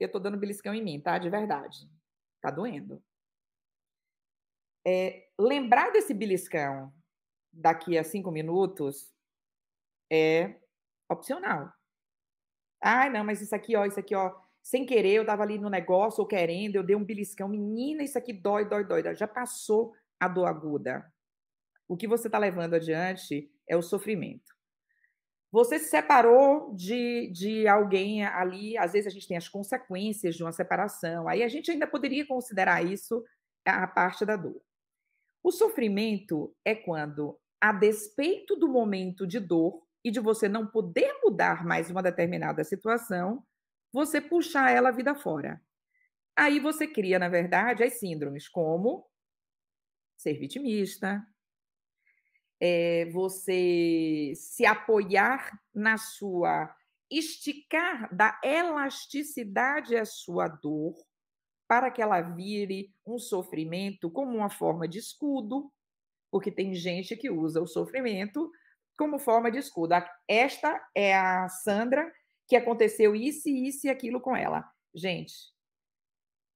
eu estou dando beliscão em mim, tá? De verdade. Tá doendo. É, lembrar desse beliscão daqui a cinco minutos é opcional. Ah, não, mas isso aqui, ó, isso aqui, ó, sem querer, eu tava ali no negócio ou querendo, eu dei um beliscão, menina, isso aqui dói, dói, dói, já passou a dor aguda. O que você está levando adiante é o sofrimento. Você se separou de, de alguém ali, às vezes a gente tem as consequências de uma separação, aí a gente ainda poderia considerar isso a parte da dor. O sofrimento é quando, a despeito do momento de dor, e de você não poder mudar mais uma determinada situação, você puxar ela a vida fora. Aí você cria, na verdade, as síndromes, como ser vitimista, é, você se apoiar na sua. esticar, da elasticidade à sua dor, para que ela vire um sofrimento como uma forma de escudo, porque tem gente que usa o sofrimento como forma de escudo. Esta é a Sandra que aconteceu isso, isso e aquilo com ela. Gente,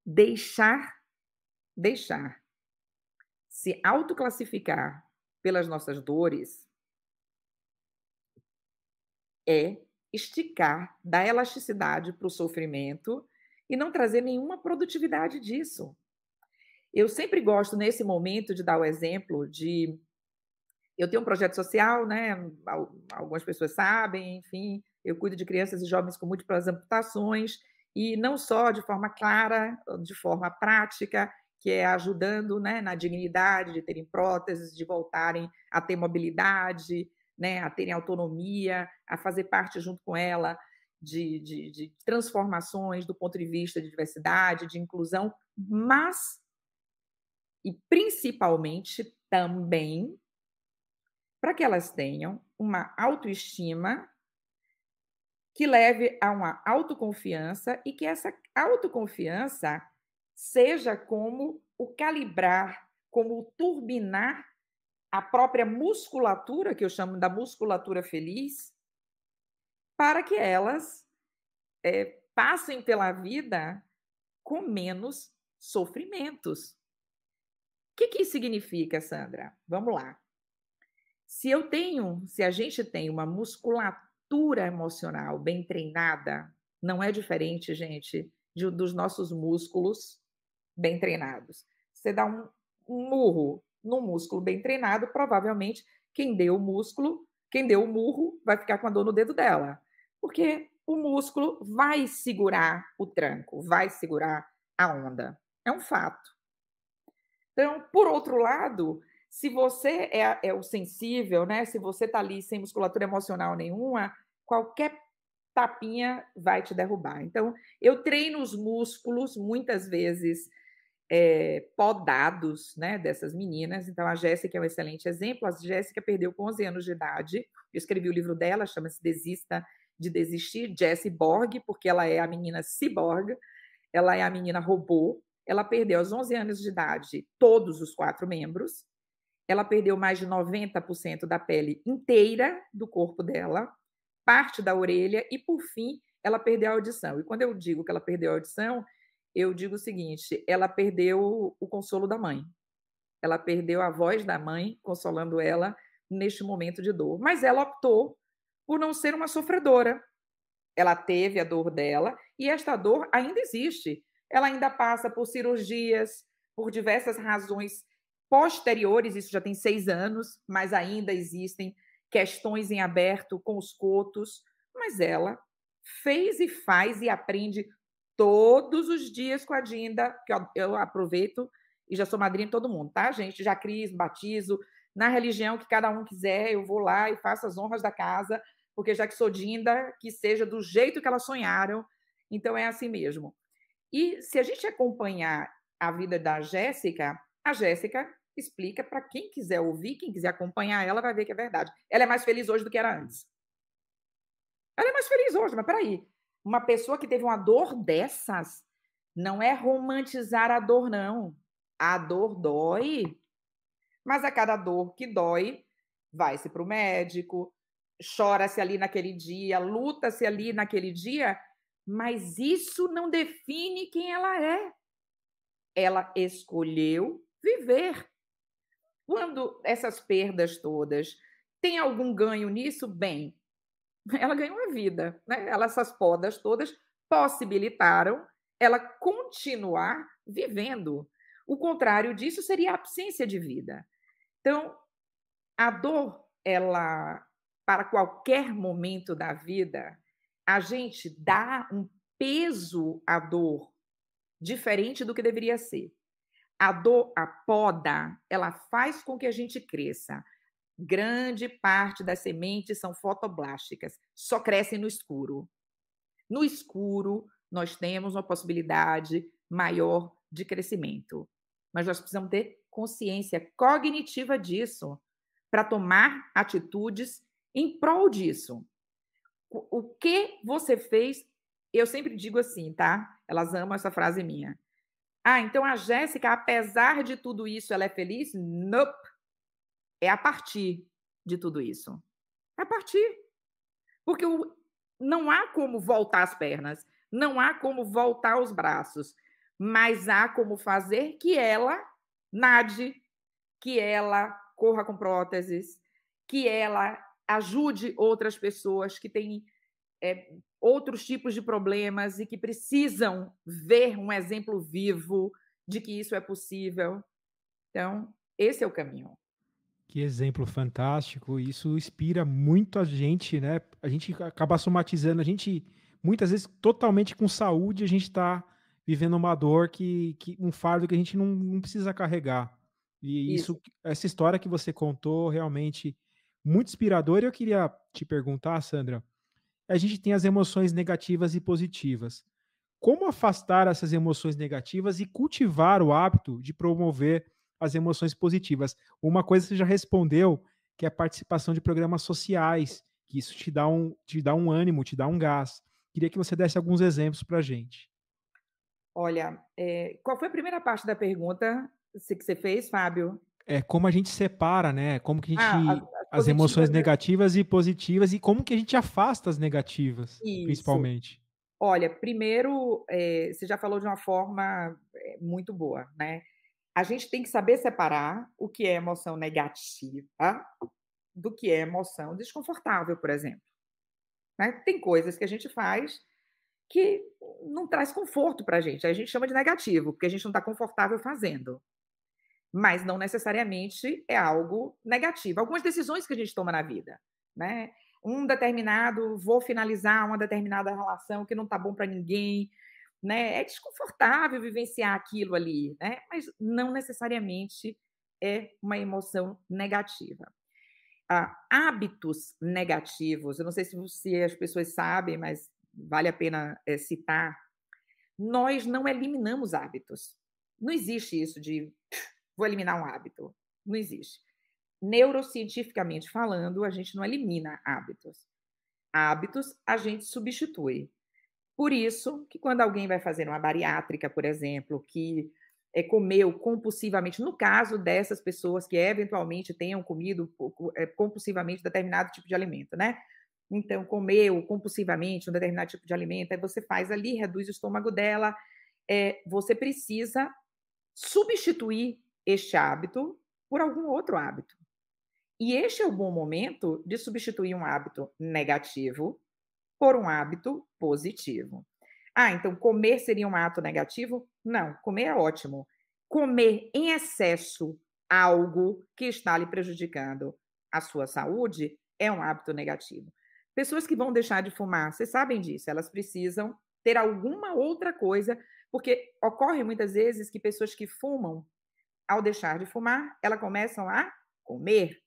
deixar, deixar, se autoclassificar pelas nossas dores é esticar, dar elasticidade para o sofrimento e não trazer nenhuma produtividade disso. Eu sempre gosto, nesse momento, de dar o exemplo de eu tenho um projeto social, né? Algumas pessoas sabem, enfim, eu cuido de crianças e jovens com múltiplas amputações e não só de forma clara, de forma prática, que é ajudando, né, na dignidade de terem próteses, de voltarem a ter mobilidade, né, a terem autonomia, a fazer parte junto com ela de, de, de transformações do ponto de vista de diversidade, de inclusão, mas e principalmente também para que elas tenham uma autoestima que leve a uma autoconfiança e que essa autoconfiança seja como o calibrar, como o turbinar a própria musculatura, que eu chamo da musculatura feliz, para que elas é, passem pela vida com menos sofrimentos. O que, que significa, Sandra? Vamos lá. Se eu tenho, se a gente tem uma musculatura emocional bem treinada, não é diferente, gente, de, dos nossos músculos bem treinados. Você dá um, um murro num músculo bem treinado, provavelmente quem deu o músculo, quem deu o murro, vai ficar com a dor no dedo dela. Porque o músculo vai segurar o tranco, vai segurar a onda. É um fato. Então, por outro lado, se você é, é o sensível, né? Se você está ali sem musculatura emocional nenhuma, qualquer tapinha vai te derrubar. Então, eu treino os músculos muitas vezes é, podados, né, dessas meninas. Então, a Jéssica é um excelente exemplo. A Jéssica perdeu com 11 anos de idade. Eu escrevi o livro dela, chama-se Desista de Desistir, Jessie Borg, porque ela é a menina cyborg, ela é a menina robô. Ela perdeu aos 11 anos de idade todos os quatro membros. Ela perdeu mais de 90% da pele inteira do corpo dela, parte da orelha e, por fim, ela perdeu a audição. E quando eu digo que ela perdeu a audição, eu digo o seguinte: ela perdeu o consolo da mãe. Ela perdeu a voz da mãe consolando ela neste momento de dor. Mas ela optou por não ser uma sofredora. Ela teve a dor dela e esta dor ainda existe. Ela ainda passa por cirurgias, por diversas razões posteriores, isso já tem seis anos, mas ainda existem questões em aberto com os cotos, mas ela fez e faz e aprende todos os dias com a Dinda, que eu, eu aproveito e já sou madrinha de todo mundo, tá, gente? Já crismo, batizo, na religião que cada um quiser, eu vou lá e faço as honras da casa, porque já que sou Dinda, que seja do jeito que elas sonharam, então é assim mesmo. E se a gente acompanhar a vida da Jéssica, a Jéssica explica para quem quiser ouvir, quem quiser acompanhar ela, vai ver que é verdade. Ela é mais feliz hoje do que era antes. Ela é mais feliz hoje, mas peraí. Uma pessoa que teve uma dor dessas não é romantizar a dor, não. A dor dói. Mas a cada dor que dói, vai-se para o médico, chora-se ali naquele dia, luta-se ali naquele dia, mas isso não define quem ela é. Ela escolheu viver. Quando essas perdas todas tem algum ganho nisso, bem, [laughs] ela ganhou a vida, né? Ela, essas podas todas possibilitaram ela continuar vivendo. O contrário disso seria a absência de vida. Então, a dor, ela, para qualquer momento da vida, a gente dá um peso à dor diferente do que deveria ser. A dor, a poda, ela faz com que a gente cresça. Grande parte das sementes são fotoblásticas, só crescem no escuro. No escuro, nós temos uma possibilidade maior de crescimento, mas nós precisamos ter consciência cognitiva disso para tomar atitudes em prol disso. O que você fez? Eu sempre digo assim, tá? Elas amam essa frase minha. Ah, então a Jéssica, apesar de tudo isso, ela é feliz? Nope. É a partir de tudo isso. É a partir. Porque não há como voltar as pernas, não há como voltar os braços, mas há como fazer que ela nade, que ela corra com próteses, que ela ajude outras pessoas que têm é, outros tipos de problemas e que precisam ver um exemplo vivo de que isso é possível. Então, esse é o caminho. Que exemplo fantástico! Isso inspira muito a gente, né? A gente acaba somatizando, a gente muitas vezes totalmente com saúde, a gente está vivendo uma dor que, que um fardo que a gente não, não precisa carregar. E isso. isso. essa história que você contou realmente muito inspiradora. Eu queria te perguntar, Sandra, a gente tem as emoções negativas e positivas. Como afastar essas emoções negativas e cultivar o hábito de promover as emoções positivas? Uma coisa que você já respondeu, que é a participação de programas sociais, que isso te dá um, te dá um ânimo, te dá um gás. Queria que você desse alguns exemplos para a gente. Olha, é, qual foi a primeira parte da pergunta que você fez, Fábio? é, como a gente separa, né? Como que a gente. Ah, as, as emoções né? negativas e positivas e como que a gente afasta as negativas, Isso. principalmente. Olha, primeiro, é, você já falou de uma forma é, muito boa, né? A gente tem que saber separar o que é emoção negativa do que é emoção desconfortável, por exemplo. Né? Tem coisas que a gente faz que não traz conforto para a gente. A gente chama de negativo, porque a gente não está confortável fazendo mas não necessariamente é algo negativo. Algumas decisões que a gente toma na vida, né? Um determinado, vou finalizar uma determinada relação que não está bom para ninguém, né? É desconfortável vivenciar aquilo ali, né? Mas não necessariamente é uma emoção negativa. Ah, hábitos negativos, eu não sei se, se as pessoas sabem, mas vale a pena é, citar. Nós não eliminamos hábitos. Não existe isso de vou eliminar um hábito. Não existe. Neurocientificamente falando, a gente não elimina hábitos. Hábitos a gente substitui. Por isso que quando alguém vai fazer uma bariátrica, por exemplo, que é, comeu compulsivamente, no caso dessas pessoas que eventualmente tenham comido é, compulsivamente determinado tipo de alimento, né? Então, comeu compulsivamente um determinado tipo de alimento, aí você faz ali, reduz o estômago dela, é, você precisa substituir este hábito por algum outro hábito. E este é o bom momento de substituir um hábito negativo por um hábito positivo. Ah, então comer seria um ato negativo? Não, comer é ótimo. Comer em excesso algo que está lhe prejudicando a sua saúde é um hábito negativo. Pessoas que vão deixar de fumar, vocês sabem disso, elas precisam ter alguma outra coisa, porque ocorre muitas vezes que pessoas que fumam ao deixar de fumar, elas começam a comer.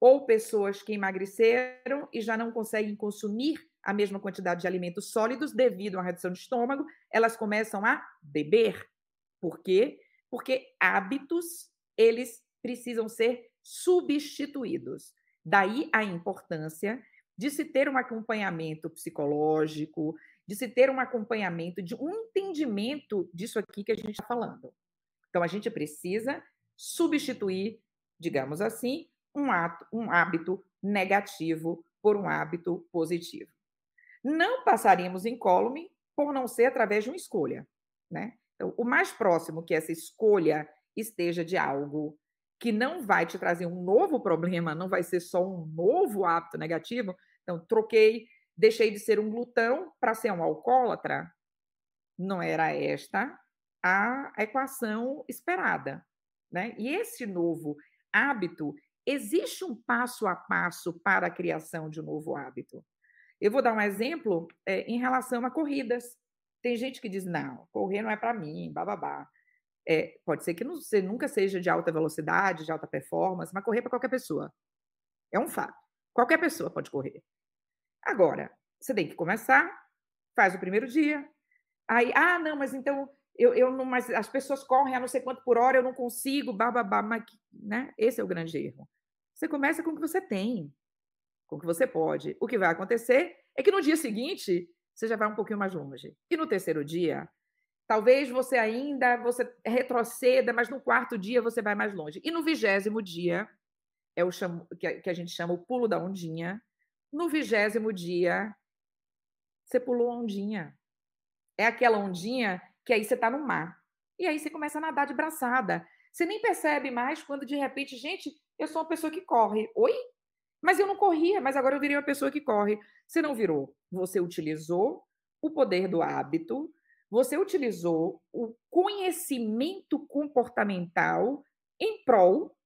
Ou pessoas que emagreceram e já não conseguem consumir a mesma quantidade de alimentos sólidos devido à redução de estômago, elas começam a beber. Por quê? Porque hábitos, eles precisam ser substituídos. Daí a importância de se ter um acompanhamento psicológico, de se ter um acompanhamento, de um entendimento disso aqui que a gente está falando. Então, a gente precisa substituir, digamos assim, um, ato, um hábito negativo por um hábito positivo. Não passaríamos incólume por não ser através de uma escolha, né? Então, o mais próximo que essa escolha esteja de algo que não vai te trazer um novo problema, não vai ser só um novo hábito negativo. Então, troquei, deixei de ser um glutão para ser um alcoólatra. Não era esta a equação esperada. Né? E esse novo hábito, existe um passo a passo para a criação de um novo hábito. Eu vou dar um exemplo é, em relação a corridas. Tem gente que diz, não, correr não é para mim, bababá. É, pode ser que não, você nunca seja de alta velocidade, de alta performance, mas correr para qualquer pessoa. É um fato. Qualquer pessoa pode correr. Agora, você tem que começar, faz o primeiro dia. Aí, ah, não, mas então eu, eu não, mas as pessoas correm a não sei quanto por hora, eu não consigo, bababá, mas, né? Esse é o grande erro. Você começa com o que você tem, com o que você pode. O que vai acontecer é que no dia seguinte você já vai um pouquinho mais longe. E no terceiro dia, talvez você ainda você retroceda, mas no quarto dia você vai mais longe. E no vigésimo dia é o chamo, que a gente chama o pulo da ondinha. No vigésimo dia você pulou a ondinha. É aquela ondinha que aí você está no mar. E aí você começa a nadar de braçada. Você nem percebe mais quando de repente, gente, eu sou uma pessoa que corre. Oi? Mas eu não corria, mas agora eu virei uma pessoa que corre. Você não virou. Você utilizou o poder do hábito, você utilizou o conhecimento comportamental em prol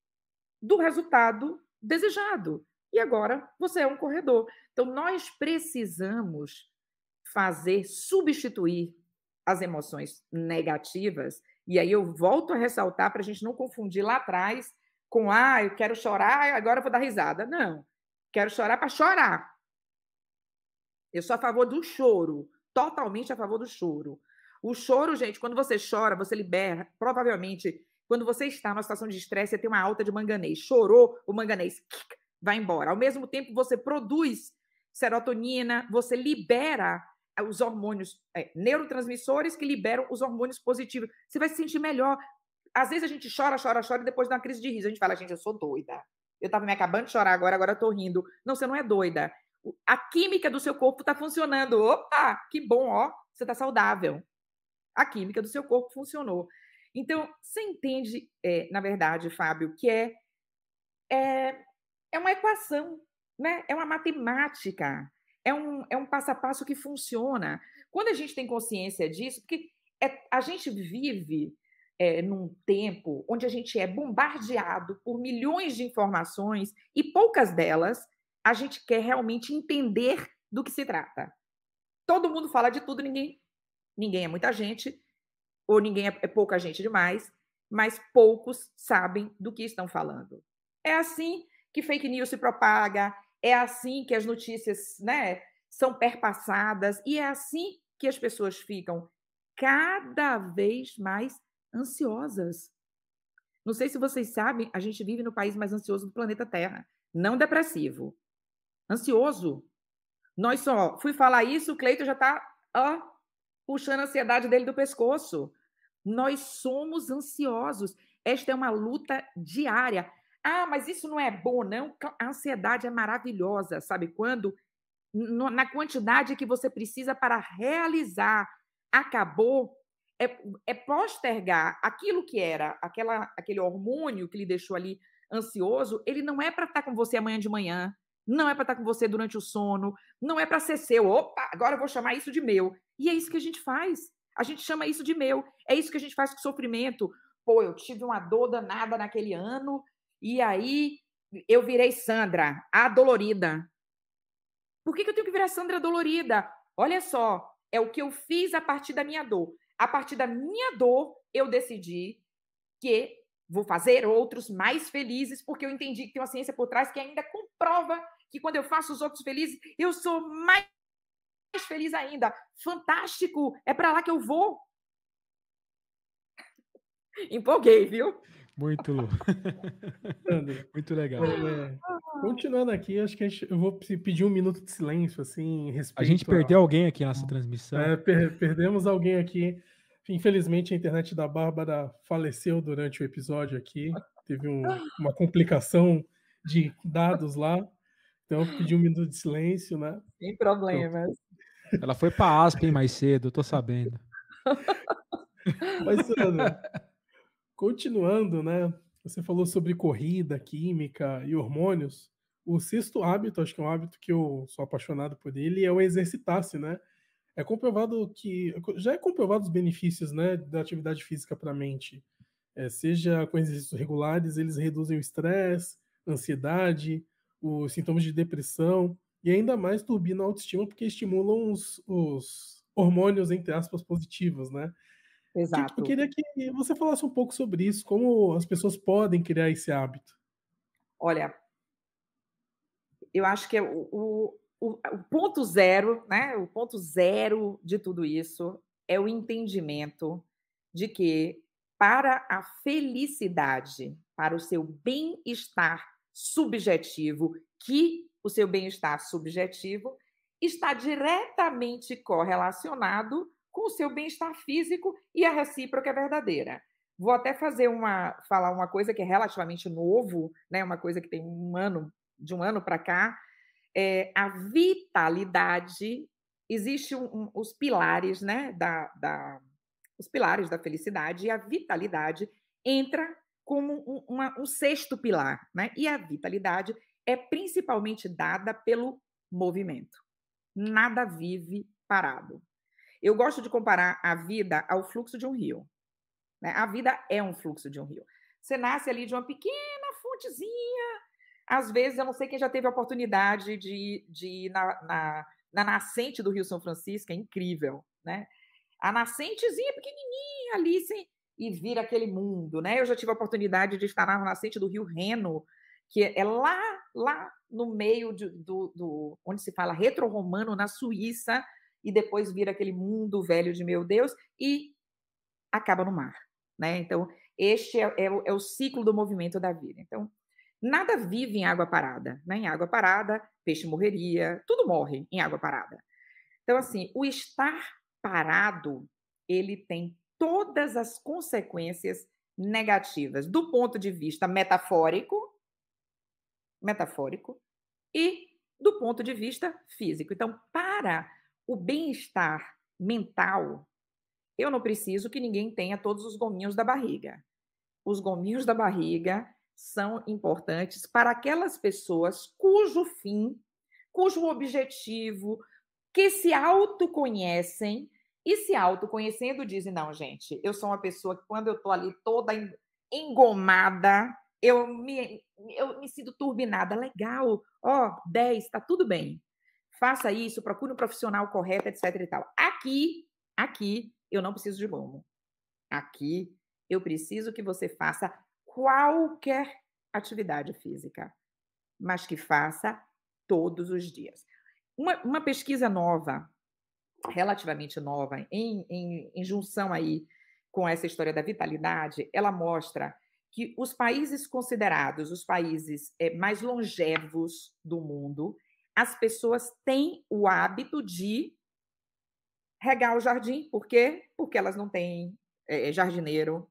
do resultado desejado. E agora você é um corredor. Então nós precisamos fazer substituir as emoções negativas, e aí eu volto a ressaltar para a gente não confundir lá atrás com ah, eu quero chorar, agora eu vou dar risada. Não, quero chorar para chorar. Eu sou a favor do choro, totalmente a favor do choro. O choro, gente, quando você chora, você libera, provavelmente, quando você está numa situação de estresse, você tem uma alta de manganês. Chorou, o manganês vai embora. Ao mesmo tempo, você produz serotonina, você libera os hormônios é, neurotransmissores que liberam os hormônios positivos. Você vai se sentir melhor. Às vezes a gente chora, chora, chora, e depois dá uma crise de riso. A gente fala, gente, eu sou doida. Eu estava me acabando de chorar agora, agora eu rindo. Não, você não é doida. A química do seu corpo está funcionando. Opa, que bom, ó. Você está saudável. A química do seu corpo funcionou. Então, você entende, é, na verdade, Fábio, que é, é, é uma equação, né? É uma matemática é um, é um passo a passo que funciona. Quando a gente tem consciência disso, porque é, a gente vive é, num tempo onde a gente é bombardeado por milhões de informações e poucas delas a gente quer realmente entender do que se trata. Todo mundo fala de tudo, ninguém, ninguém é muita gente, ou ninguém é, é pouca gente demais, mas poucos sabem do que estão falando. É assim que fake news se propaga, é assim que as notícias né, são perpassadas e é assim que as pessoas ficam cada vez mais ansiosas. Não sei se vocês sabem, a gente vive no país mais ansioso do planeta Terra, não depressivo. Ansioso. Nós só fui falar isso, o Cleiton já está puxando a ansiedade dele do pescoço. Nós somos ansiosos. Esta é uma luta diária. Ah, mas isso não é bom, não. A ansiedade é maravilhosa, sabe quando? Na quantidade que você precisa para realizar. Acabou, é, é, postergar aquilo que era, aquela, aquele hormônio que lhe deixou ali ansioso, ele não é para estar tá com você amanhã de manhã, não é para estar tá com você durante o sono, não é para ser seu. Opa, agora eu vou chamar isso de meu. E é isso que a gente faz. A gente chama isso de meu. É isso que a gente faz com sofrimento. Pô, eu tive uma dor danada naquele ano, e aí eu virei Sandra, a dolorida. Por que, que eu tenho que virar Sandra dolorida? Olha só, é o que eu fiz a partir da minha dor. A partir da minha dor, eu decidi que vou fazer outros mais felizes, porque eu entendi que tem uma ciência por trás que ainda comprova que quando eu faço os outros felizes, eu sou mais feliz ainda. Fantástico! É para lá que eu vou. [laughs] Empolguei, viu? Muito, [laughs] muito legal. É, continuando aqui, acho que gente, eu vou pedir um minuto de silêncio, assim, A gente perdeu a... alguém aqui nessa transmissão. É, per perdemos alguém aqui. Infelizmente, a internet da Bárbara faleceu durante o episódio aqui. Teve um, uma complicação de dados lá. Então, eu pedi um minuto de silêncio, né? Sem problemas. Então, ela foi para Aspen mais cedo, eu tô sabendo. Mas, Sandra, Continuando, né? Você falou sobre corrida, química e hormônios. O sexto hábito, acho que é um hábito que eu sou apaixonado por ele, é o exercitar-se, né? É comprovado que já é comprovado os benefícios, né, da atividade física para a mente. É, seja com exercícios regulares, eles reduzem o estresse, ansiedade, os sintomas de depressão e ainda mais turbina a autoestima porque estimulam os, os hormônios entre aspas positivos, né? Exato. Eu queria que você falasse um pouco sobre isso, como as pessoas podem criar esse hábito. Olha, eu acho que é o, o, o, ponto zero, né? O ponto zero de tudo isso é o entendimento de que para a felicidade, para o seu bem-estar subjetivo, que o seu bem-estar subjetivo está diretamente correlacionado com o seu bem-estar físico e a recíproca é verdadeira. Vou até fazer uma falar uma coisa que é relativamente novo, né? Uma coisa que tem um ano de um ano para cá. É, a vitalidade existe um, um, os pilares, né? Da, da, os pilares da felicidade e a vitalidade entra como um, uma, um sexto pilar, né? E a vitalidade é principalmente dada pelo movimento. Nada vive parado. Eu gosto de comparar a vida ao fluxo de um rio. Né? A vida é um fluxo de um rio. Você nasce ali de uma pequena fontezinha. Às vezes, eu não sei quem já teve a oportunidade de, de ir na, na, na nascente do Rio São Francisco, é incrível, né? A nascentezinha pequenininha ali, sim, e vira aquele mundo, né? Eu já tive a oportunidade de estar na nascente do Rio Reno, que é lá, lá no meio de, do, do, onde se fala retrorromano na Suíça, e depois vira aquele mundo velho de meu Deus e acaba no mar, né? Então, este é, é, é o ciclo do movimento da vida. Então, nada vive em água parada, né? Em água parada, peixe morreria, tudo morre em água parada. Então, assim, o estar parado, ele tem todas as consequências negativas do ponto de vista metafórico, metafórico e do ponto de vista físico. Então, para o bem-estar mental, eu não preciso que ninguém tenha todos os gominhos da barriga. Os gominhos da barriga são importantes para aquelas pessoas cujo fim, cujo objetivo, que se autoconhecem e se autoconhecendo dizem: não, gente, eu sou uma pessoa que quando eu estou ali toda engomada, eu me, eu me sinto turbinada. Legal, ó, oh, 10, tá tudo bem faça isso, procure um profissional correto, etc e tal. Aqui, aqui, eu não preciso de lomo. Aqui, eu preciso que você faça qualquer atividade física, mas que faça todos os dias. Uma, uma pesquisa nova, relativamente nova, em, em, em junção aí com essa história da vitalidade, ela mostra que os países considerados os países eh, mais longevos do mundo, as pessoas têm o hábito de regar o jardim. Por quê? Porque elas não têm é, é jardineiro.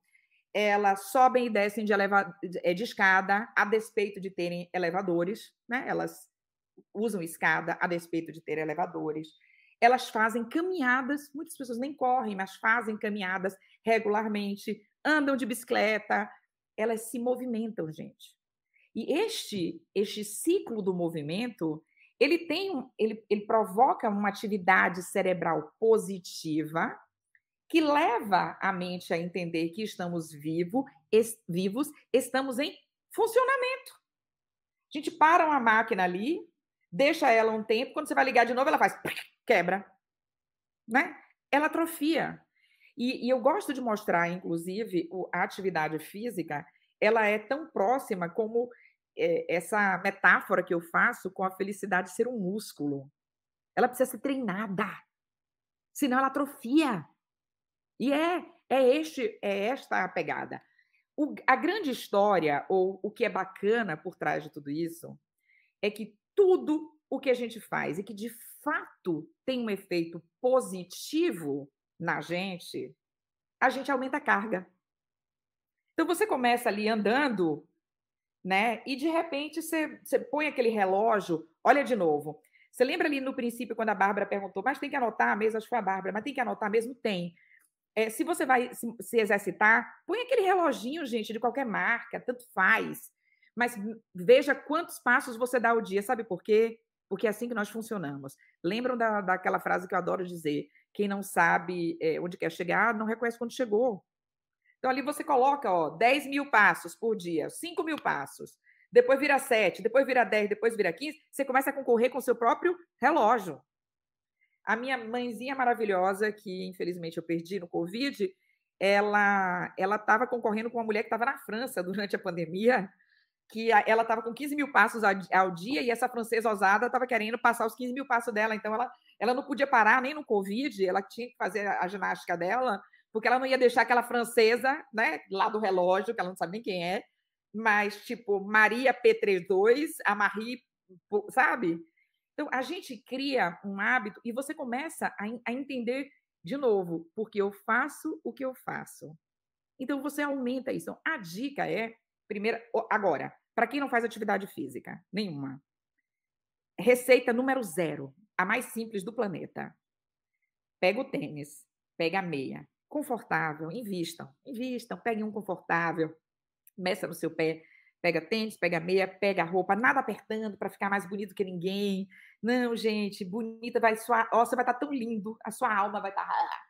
Elas sobem e descem de, eleva... É, de escada, a despeito de terem elevadores. Né? Elas usam escada, a despeito de ter elevadores. Elas fazem caminhadas, muitas pessoas nem correm, mas fazem caminhadas regularmente, andam de bicicleta, elas se movimentam, gente. E este, este ciclo do movimento ele tem um, ele, ele provoca uma atividade cerebral positiva que leva a mente a entender que estamos vivo, es, vivos, estamos em funcionamento. A gente para uma máquina ali, deixa ela um tempo, quando você vai ligar de novo, ela faz quebra, né? Ela atrofia. E, e eu gosto de mostrar, inclusive, o, a atividade física, ela é tão próxima como eh, essa metáfora que eu faço com a felicidade ser um músculo. Ela precisa ser treinada, senão ela atrofia. E é, é, este, é esta a pegada. O, a grande história, ou o que é bacana por trás de tudo isso, é que tudo o que a gente faz e que de fato tem um efeito positivo na gente, a gente aumenta a carga. Então você começa ali andando né? E de repente você, você põe aquele relógio, olha de novo. Você lembra ali no princípio, quando a Bárbara perguntou, mas tem que anotar mesmo? Acho que foi a Bárbara, mas tem que anotar mesmo? Tem. É, se você vai se, se, exercitar, põe aquele reloginho, gente, de qualquer marca, tanto faz. Mas veja quantos passos você dá ao dia, sabe por quê? Porque é assim que nós funcionamos. Lembram da, daquela frase que eu adoro dizer: quem não sabe é, onde quer chegar, não reconhece quando chegou. Então, ali você coloca ó, 10 mil passos por dia, 5 mil passos, depois vira 7, depois vira 10, depois vira 15, você começa a concorrer com o seu próprio relógio. A minha mãezinha maravilhosa, que infelizmente eu perdi no Covid, ela ela estava concorrendo com uma mulher que estava na França durante a pandemia, que ela estava com 15 mil passos ao dia e essa francesa ousada estava querendo passar os 15 mil passos dela. Então, ela, ela não podia parar nem no Covid, ela tinha que fazer a ginástica dela porque ela não ia deixar aquela francesa, né, lá do relógio, que ela não sabe nem quem é, mas tipo Maria P32, a Marie, sabe? Então a gente cria um hábito e você começa a, a entender de novo, porque eu faço o que eu faço. Então você aumenta isso. Então, a dica é, primeira, agora, para quem não faz atividade física nenhuma, receita número zero, a mais simples do planeta. Pega o tênis, pega a meia, confortável, invistam, invistam, peguem um confortável, meça no seu pé, pega tênis, pega meia, pega roupa, nada apertando para ficar mais bonito que ninguém. Não, gente, bonita vai sua, ó, você vai estar tá tão lindo, a sua alma vai estar. Tá,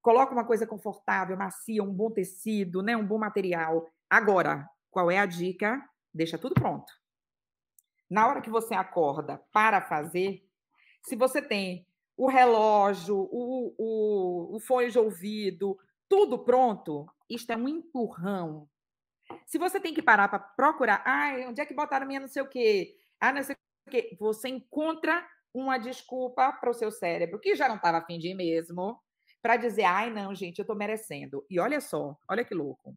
coloca uma coisa confortável, macia, um bom tecido, né, um bom material. Agora, qual é a dica? Deixa tudo pronto. Na hora que você acorda para fazer, se você tem o relógio, o, o, o fone de ouvido, tudo pronto, isto é um empurrão. Se você tem que parar para procurar, ai, onde é que botaram minha não sei o quê? Ah, não sei o quê. Você encontra uma desculpa para o seu cérebro, que já não estava afim de ir mesmo, para dizer, ai, não, gente, eu estou merecendo. E olha só, olha que louco.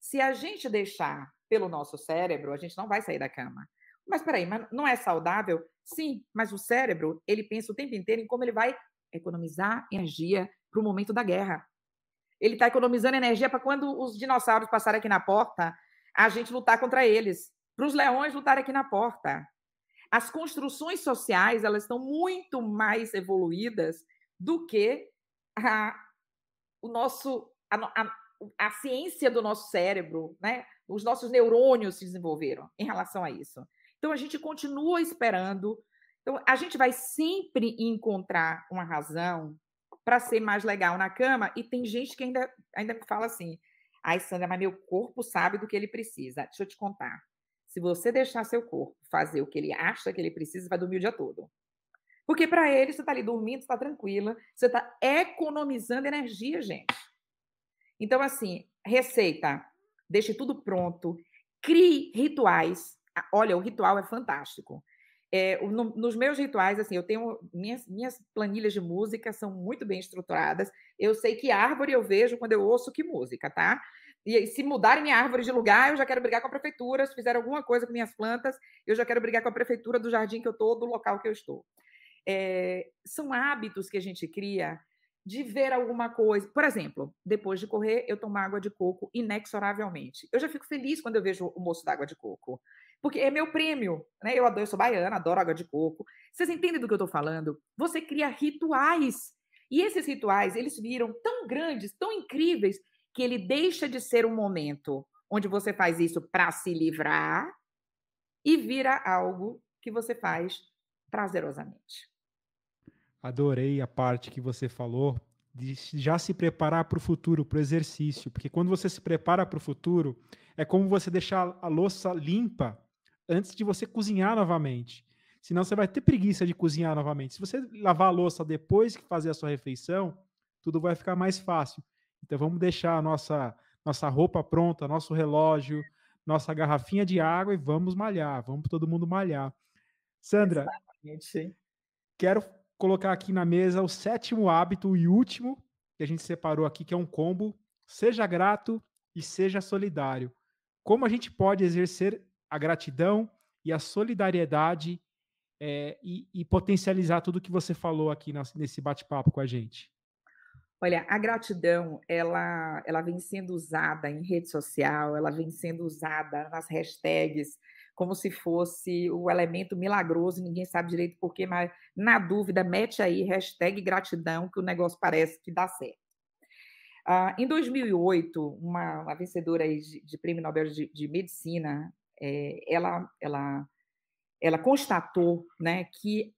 Se a gente deixar pelo nosso cérebro, a gente não vai sair da cama. Mas peraí, mas não é saudável? Sim, mas o cérebro, ele pensa o tempo inteiro em como ele vai economizar energia para o momento da guerra. Ele está economizando energia para quando os dinossauros passarem aqui na porta, a gente lutar contra eles, para os leões lutarem aqui na porta. As construções sociais, elas estão muito mais evoluídas do que a, o nosso, a, a, a ciência do nosso cérebro, né? Os nossos neurônios se desenvolveram em relação a isso. Então a gente continua esperando. Então a gente vai sempre encontrar uma razão para ser mais legal na cama e tem gente que ainda ainda fala assim: "Ai, Sandra, mas meu corpo sabe do que ele precisa". Deixa eu te contar. Se você deixar seu corpo fazer o que ele acha que ele precisa, vai dormir o dia todo. Porque para ele, você está ali dormindo, está tranquila, você está economizando energia, gente. Então, assim, receita, deixe tudo pronto, crie rituais. Ah, olha, o ritual é fantástico. É, no, nos meus rituais, assim, eu tenho minhas, minhas planilhas de música são muito bem estruturadas. Eu sei que árvore eu vejo quando eu ouço que música, tá? E, se mudarem minha árvore de lugar, eu já quero brigar com a prefeitura. Se fizer alguma coisa com minhas plantas, eu já quero brigar com a prefeitura do jardim que eu estou, do local que eu estou. É, são hábitos que a gente cria de ver alguma coisa. Por exemplo, depois de correr, eu tomo água de coco inexoravelmente. Eu já fico feliz quando eu vejo o moço da água de coco porque é meu prêmio, né? Eu adoro, eu sou baiana, adoro água de coco. Vocês entendem do que eu estou falando? Você cria rituais. E esses rituais, eles viram tão grandes, tão incríveis, que ele deixa de ser um momento onde você faz isso para se livrar e vira algo que você faz prazerosamente. Adorei a parte que você falou de já se preparar para o futuro, para o exercício, porque quando você se prepara para o futuro, é como você deixar a louça limpa antes de você cozinhar novamente. Senão você vai ter preguiça de cozinhar novamente. Se você lavar a louça depois que fazer a sua refeição, tudo vai ficar mais fácil. Então vamos deixar a nossa, nossa roupa pronta, nosso relógio, nossa garrafinha de água e vamos malhar, vamos todo mundo malhar. Sandra, quero colocar aqui na mesa o sétimo hábito e último que a gente separou aqui, que é um combo. Seja grato e seja solidário. Como a gente pode exercer a gratidão e a solidariedade é, e, e, potencializar tudo que você falou aqui nesse bate-papo com a gente? Olha, a gratidão, ela, ela vem sendo usada em rede social, ela vem sendo usada nas hashtags, como se fosse o elemento milagroso, ninguém sabe direito por quê, mas na dúvida, mete aí hashtag gratidão, que o negócio parece que dá certo. Ah, em 2008, uma, uma vencedora de, de, Prêmio Nobel de, de Medicina, é, ela, ela, ela constatou né, que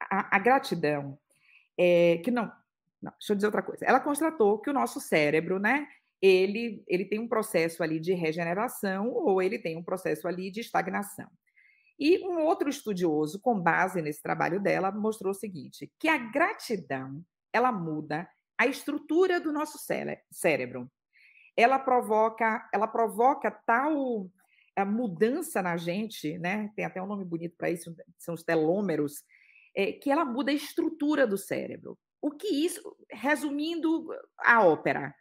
a, a gratidão, é, que não, não, deixa eu dizer outra coisa, ela constatou que o nosso cérebro, né, ele, ele tem um processo ali de regeneração ou ele tem um processo ali de estagnação. E um outro estudioso, com base nesse trabalho dela, mostrou o seguinte, que a gratidão, ela muda a estrutura do nosso cérebro. Ela provoca, ela provoca tal a mudança na gente, né? Tem até um nome bonito para isso, são os telômeros, é, que ela muda a estrutura do cérebro. O que isso, resumindo a ópera,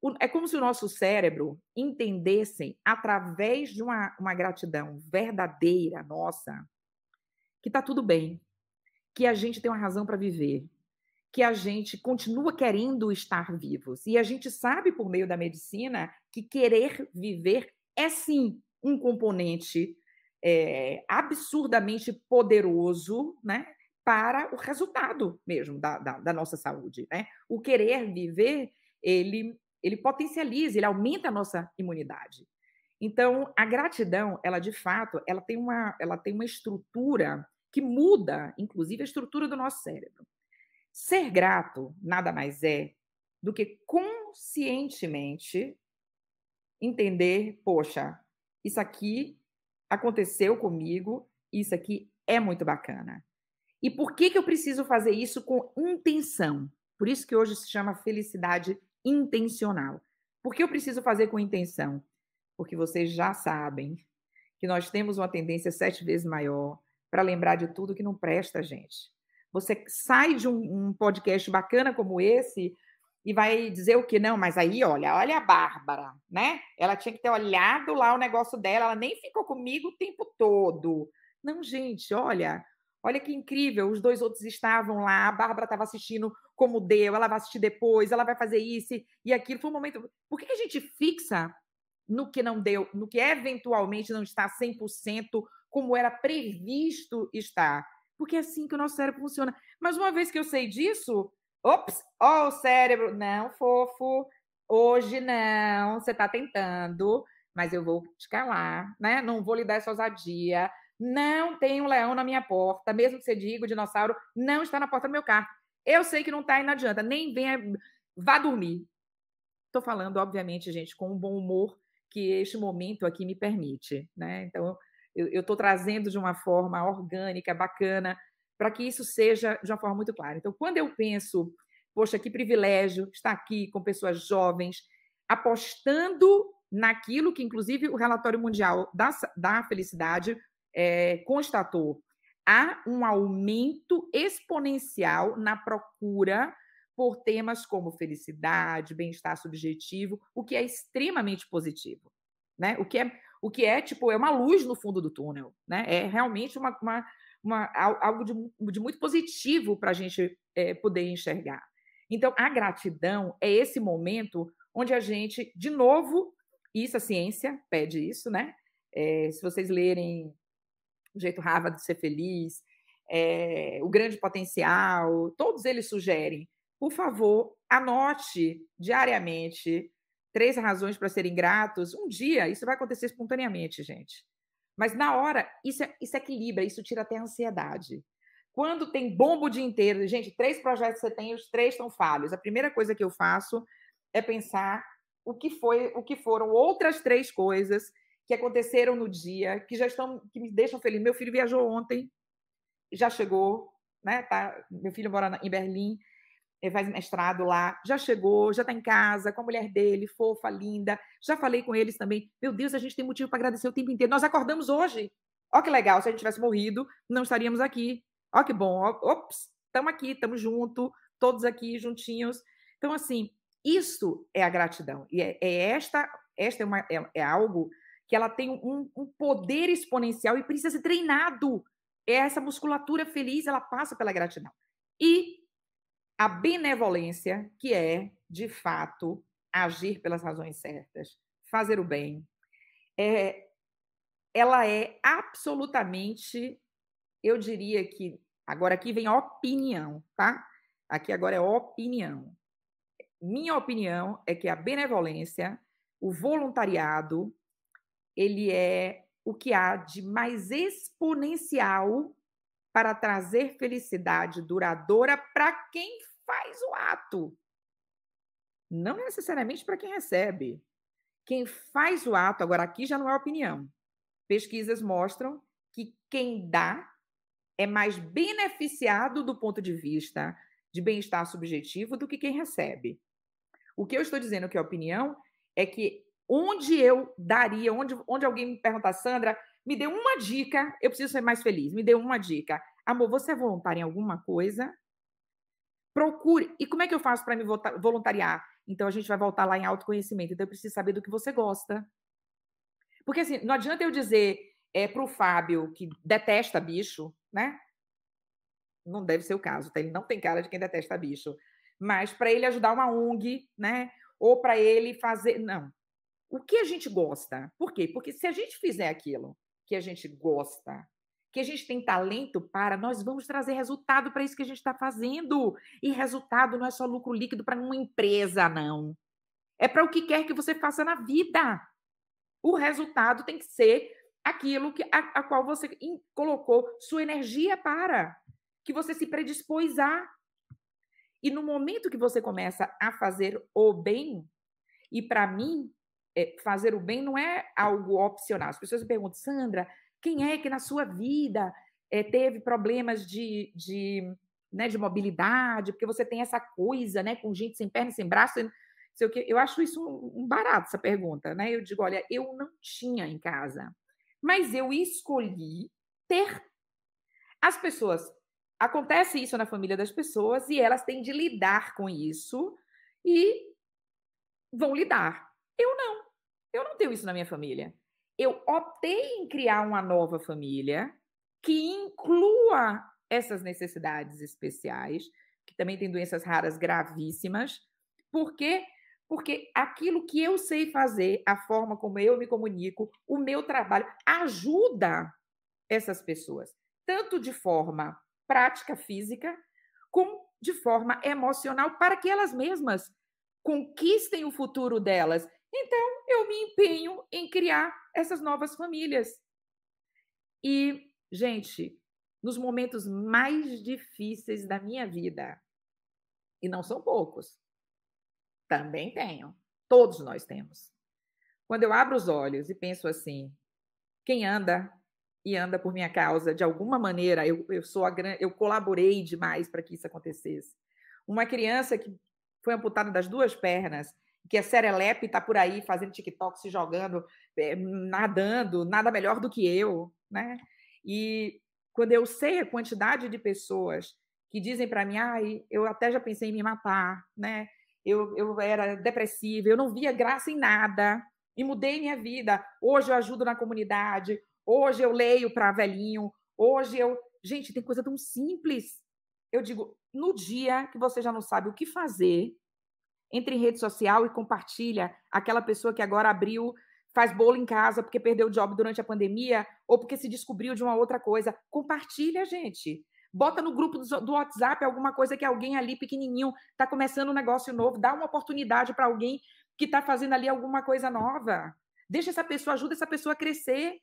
o, é como se o nosso cérebro entendesse, através de uma, uma gratidão verdadeira nossa, que está tudo bem, que a gente tem uma razão para viver, que a gente continua querendo estar vivos. E a gente sabe, por meio da medicina, que querer viver é sim um componente é, absurdamente poderoso, né? Para o resultado mesmo da, da, da nossa saúde, né? O querer viver, ele, ele potencializa, ele aumenta a nossa imunidade. Então, a gratidão, ela de fato, ela tem uma, ela tem uma estrutura que muda, inclusive, a estrutura do nosso cérebro. Ser grato nada mais é do que conscientemente entender, poxa, isso aqui aconteceu comigo, isso aqui é muito bacana. E por que, que eu preciso fazer isso com intenção? Por isso que hoje se chama felicidade intencional. Por que eu preciso fazer com intenção? Porque vocês já sabem que nós temos uma tendência sete vezes maior para lembrar de tudo que não presta, gente. Você sai de um, um podcast bacana como esse, e vai dizer o que não, mas aí, olha, olha a Bárbara, né? Ela tinha que ter olhado lá o negócio dela, ela nem ficou comigo o tempo todo. Não, gente, olha, olha que incrível, os dois outros estavam lá, a Bárbara estava assistindo como deu, ela vai assistir depois, ela vai fazer isso e aquilo. Foi um momento. Por que, que a gente fixa no que não deu, no que eventualmente não está 100% como era previsto estar? Porque é assim que o nosso cérebro funciona. Mas uma vez que eu sei disso, Ops, ó o cérebro. Não, fofo, hoje não, você está tentando, mas eu vou te calar, né? Não vou lhe dar essa ousadia. Não tem um leão na minha porta, mesmo que você diga o dinossauro não está na porta do meu carro. Eu sei que não está e não adianta, nem venha, vá dormir. Estou falando, obviamente, gente, com um bom humor que este momento aqui me permite, né? Então, eu estou trazendo de uma forma orgânica, bacana, para que isso seja de uma forma muito clara. Então, quando eu penso, poxa, que privilégio estar aqui com pessoas jovens, apostando naquilo que, inclusive, o relatório mundial da, da felicidade é, constatou. Há um aumento exponencial na procura por temas como felicidade, bem-estar subjetivo, o que é extremamente positivo, né? O que é, o que é tipo é uma luz no fundo do túnel, né? É realmente uma, uma, uma, algo de, de, muito positivo para a gente é, poder enxergar. Então, a gratidão é esse momento onde a gente, de novo, isso a ciência pede isso, né? É, se vocês lerem O Jeito Rava de Ser Feliz, é, O Grande Potencial, todos eles sugerem, por favor, anote diariamente três razões para serem gratos. Um dia, isso vai acontecer espontaneamente, gente. Mas na hora, isso, é, isso equilibra, isso tira até a ansiedade. Quando tem bombo o dia inteiro, gente, três projetos você tem, os três estão falhos. A primeira coisa que eu faço é pensar o que foi, o que foram outras três coisas que aconteceram no dia, que já estão, que me deixam feliz. Meu filho viajou ontem, já chegou, né? Tá, meu filho mora em Berlim, é, faz mestrado lá, já chegou, já está em casa com a mulher dele, fofa, linda. Já falei com eles também. Meu Deus, a gente tem motivo para agradecer o tempo inteiro. Nós acordamos hoje. Ó que legal, se a gente tivesse morrido, não estaríamos aqui. Ó que bom. Ops, estamos aqui, estamos junto, todos aqui juntinhos. Então assim, isso é a gratidão. E é, é esta, esta é, uma, é, é, algo que ela tem um, um poder exponencial e precisa ser treinado. É essa musculatura feliz, ela passa pela gratidão. E a benevolência, que é, de fato, agir pelas razões certas, fazer o bem, é, ela é absolutamente, eu diria que, agora aqui vem a opinião, tá? Aqui agora é opinião. Minha opinião é que a benevolência, o voluntariado, ele é o que há de mais exponencial para trazer felicidade duradoura para quem faz o ato. Não necessariamente para quem recebe. Quem faz o ato, agora aqui já não é opinião. Pesquisas mostram que quem dá é mais beneficiado do ponto de vista de bem-estar subjetivo do que quem recebe. O que eu estou dizendo que é opinião é que onde eu daria, onde, onde alguém me pergunta, Sandra, me dê uma dica, eu preciso ser mais feliz. Me dê uma dica. Amor, você é voluntário em alguma coisa? Procure. E como é que eu faço para me voluntariar? Então a gente vai voltar lá em autoconhecimento. Então eu preciso saber do que você gosta. Porque assim, não adianta eu dizer é, para o Fábio que detesta bicho, né? Não deve ser o caso, tá? Ele não tem cara de quem detesta bicho. Mas para ele ajudar uma ONG, né? Ou para ele fazer. Não. O que a gente gosta? Por quê? Porque se a gente fizer aquilo que a gente gosta, que a gente tem talento para, nós vamos trazer resultado para isso que a gente está fazendo. E resultado não é só lucro líquido para uma empresa, não. É para o que quer que você faça na vida. O resultado tem que ser aquilo que, a, a qual você in, colocou sua energia para, que você se predispôs a. E no momento que você começa a fazer o bem, e para mim, é, fazer o bem não é algo opcional. As pessoas me perguntam, Sandra, quem é que na sua vida é, teve problemas de, de, né, de mobilidade? Porque você tem essa coisa, né, com gente sem perna, sem braço. Sei o quê? Eu acho isso um, um barato, essa pergunta, né? Eu digo, olha, eu não tinha em casa, mas eu escolhi ter. As pessoas acontece isso na família das pessoas e elas têm de lidar com isso e vão lidar. Eu não. Eu não tenho isso na minha família. Eu optei em criar uma nova família que inclua essas necessidades especiais, que também tem doenças raras gravíssimas. Por quê? Porque aquilo que eu sei fazer, a forma como eu me comunico, o meu trabalho ajuda essas pessoas, tanto de forma prática física, como de forma emocional, para que elas mesmas conquistem o futuro delas então, eu me empenho em criar essas novas famílias. E, gente, nos momentos mais difíceis da minha vida, e não são poucos, também tenho, todos nós temos. Quando eu abro os olhos e penso assim, quem anda e anda por minha causa, de alguma maneira, eu, eu sou a eu colaborei demais para que isso acontecesse. Uma criança que foi amputada das duas pernas que é serelepe, está por aí fazendo TikTok, se jogando, eh, nadando, nada melhor do que eu, né? E quando eu sei a quantidade de pessoas que dizem para mim, ai, eu até já pensei em me matar, né? Eu, eu era depressiva, eu não via graça em nada, e mudei minha vida. Hoje eu ajudo na comunidade, hoje eu leio para velhinho, hoje eu. Gente, tem coisa tão simples. Eu digo, no dia que você já não sabe o que fazer, Entra em rede social e compartilha aquela pessoa que agora abriu, faz bolo em casa porque perdeu o job durante a pandemia ou porque se descobriu de uma outra coisa. Compartilha, gente. Bota no grupo do WhatsApp alguma coisa que alguém ali pequenininho está começando um negócio novo. Dá uma oportunidade para alguém que está fazendo ali alguma coisa nova. Deixa essa pessoa, ajuda essa pessoa a crescer.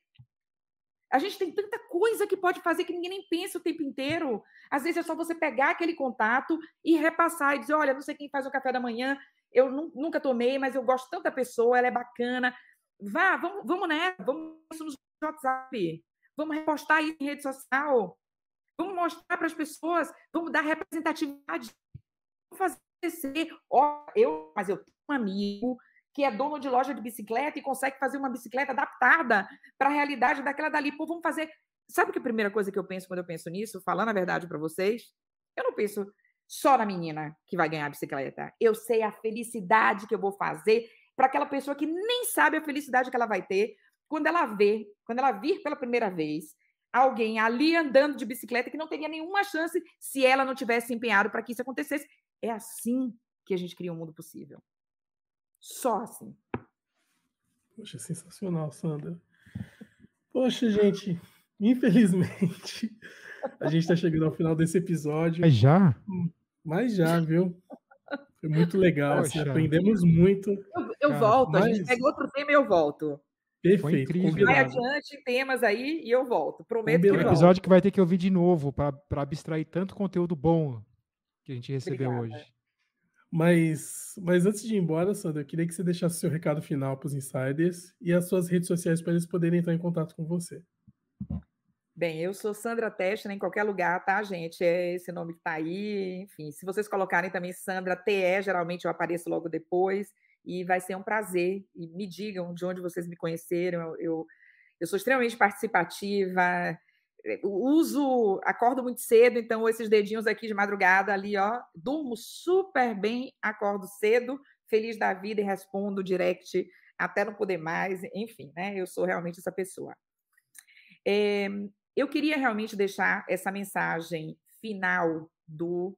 A gente tem tanta coisa que pode fazer que ninguém nem pensa o tempo inteiro. Às vezes é só você pegar aquele contato e repassar e dizer: olha, não sei quem faz o café da manhã, eu nunca tomei, mas eu gosto tanto da pessoa, ela é bacana. Vá, vamos, vamos né? Vamos no WhatsApp. Vamos repostar aí em rede social. Vamos mostrar para as pessoas, vamos dar representatividade. Vamos fazer acontecer. Oh, eu, mas eu tenho um amigo que é dono de loja de bicicleta e consegue fazer uma bicicleta adaptada para a realidade daquela dali. Pô, vamos fazer. Sabe que a primeira coisa que eu penso quando eu penso nisso, falando a verdade para vocês? Eu não penso só na menina que vai ganhar a bicicleta. Eu sei a felicidade que eu vou fazer para aquela pessoa que nem sabe a felicidade que ela vai ter quando ela vê, quando ela vir pela primeira vez alguém ali andando de bicicleta que não teria nenhuma chance se ela não tivesse empenhado para que isso acontecesse. É assim que a gente cria um mundo possível. Só assim. Poxa, sensacional, Sandra. Poxa, gente, infelizmente, a gente está chegando ao final desse episódio. Mas já? Mas já, viu? Foi muito legal, assim, aprendemos muito. Eu, eu cara, volto, mas... a gente pega outro tema e eu volto. Perfeito. Vai adiante temas aí e eu volto. Prometo combinado. que um episódio que vai ter que ouvir de novo para abstrair tanto conteúdo bom que a gente recebeu Obrigada. hoje. Mas, mas antes de ir embora, Sandra, eu queria que você deixasse seu recado final para os insiders e as suas redes sociais para eles poderem entrar em contato com você. Bem, eu sou Sandra Testa né, em qualquer lugar, tá, gente? É esse nome que está aí. Enfim, se vocês colocarem também Sandra TE, geralmente eu apareço logo depois. E vai ser um prazer. E me digam de onde vocês me conheceram. Eu, eu, eu sou extremamente participativa uso, acordo muito cedo, então esses dedinhos aqui de madrugada ali, ó, durmo super bem, acordo cedo, feliz da vida e respondo direct até não poder mais, enfim, né? Eu sou realmente essa pessoa. É, eu queria realmente deixar essa mensagem final do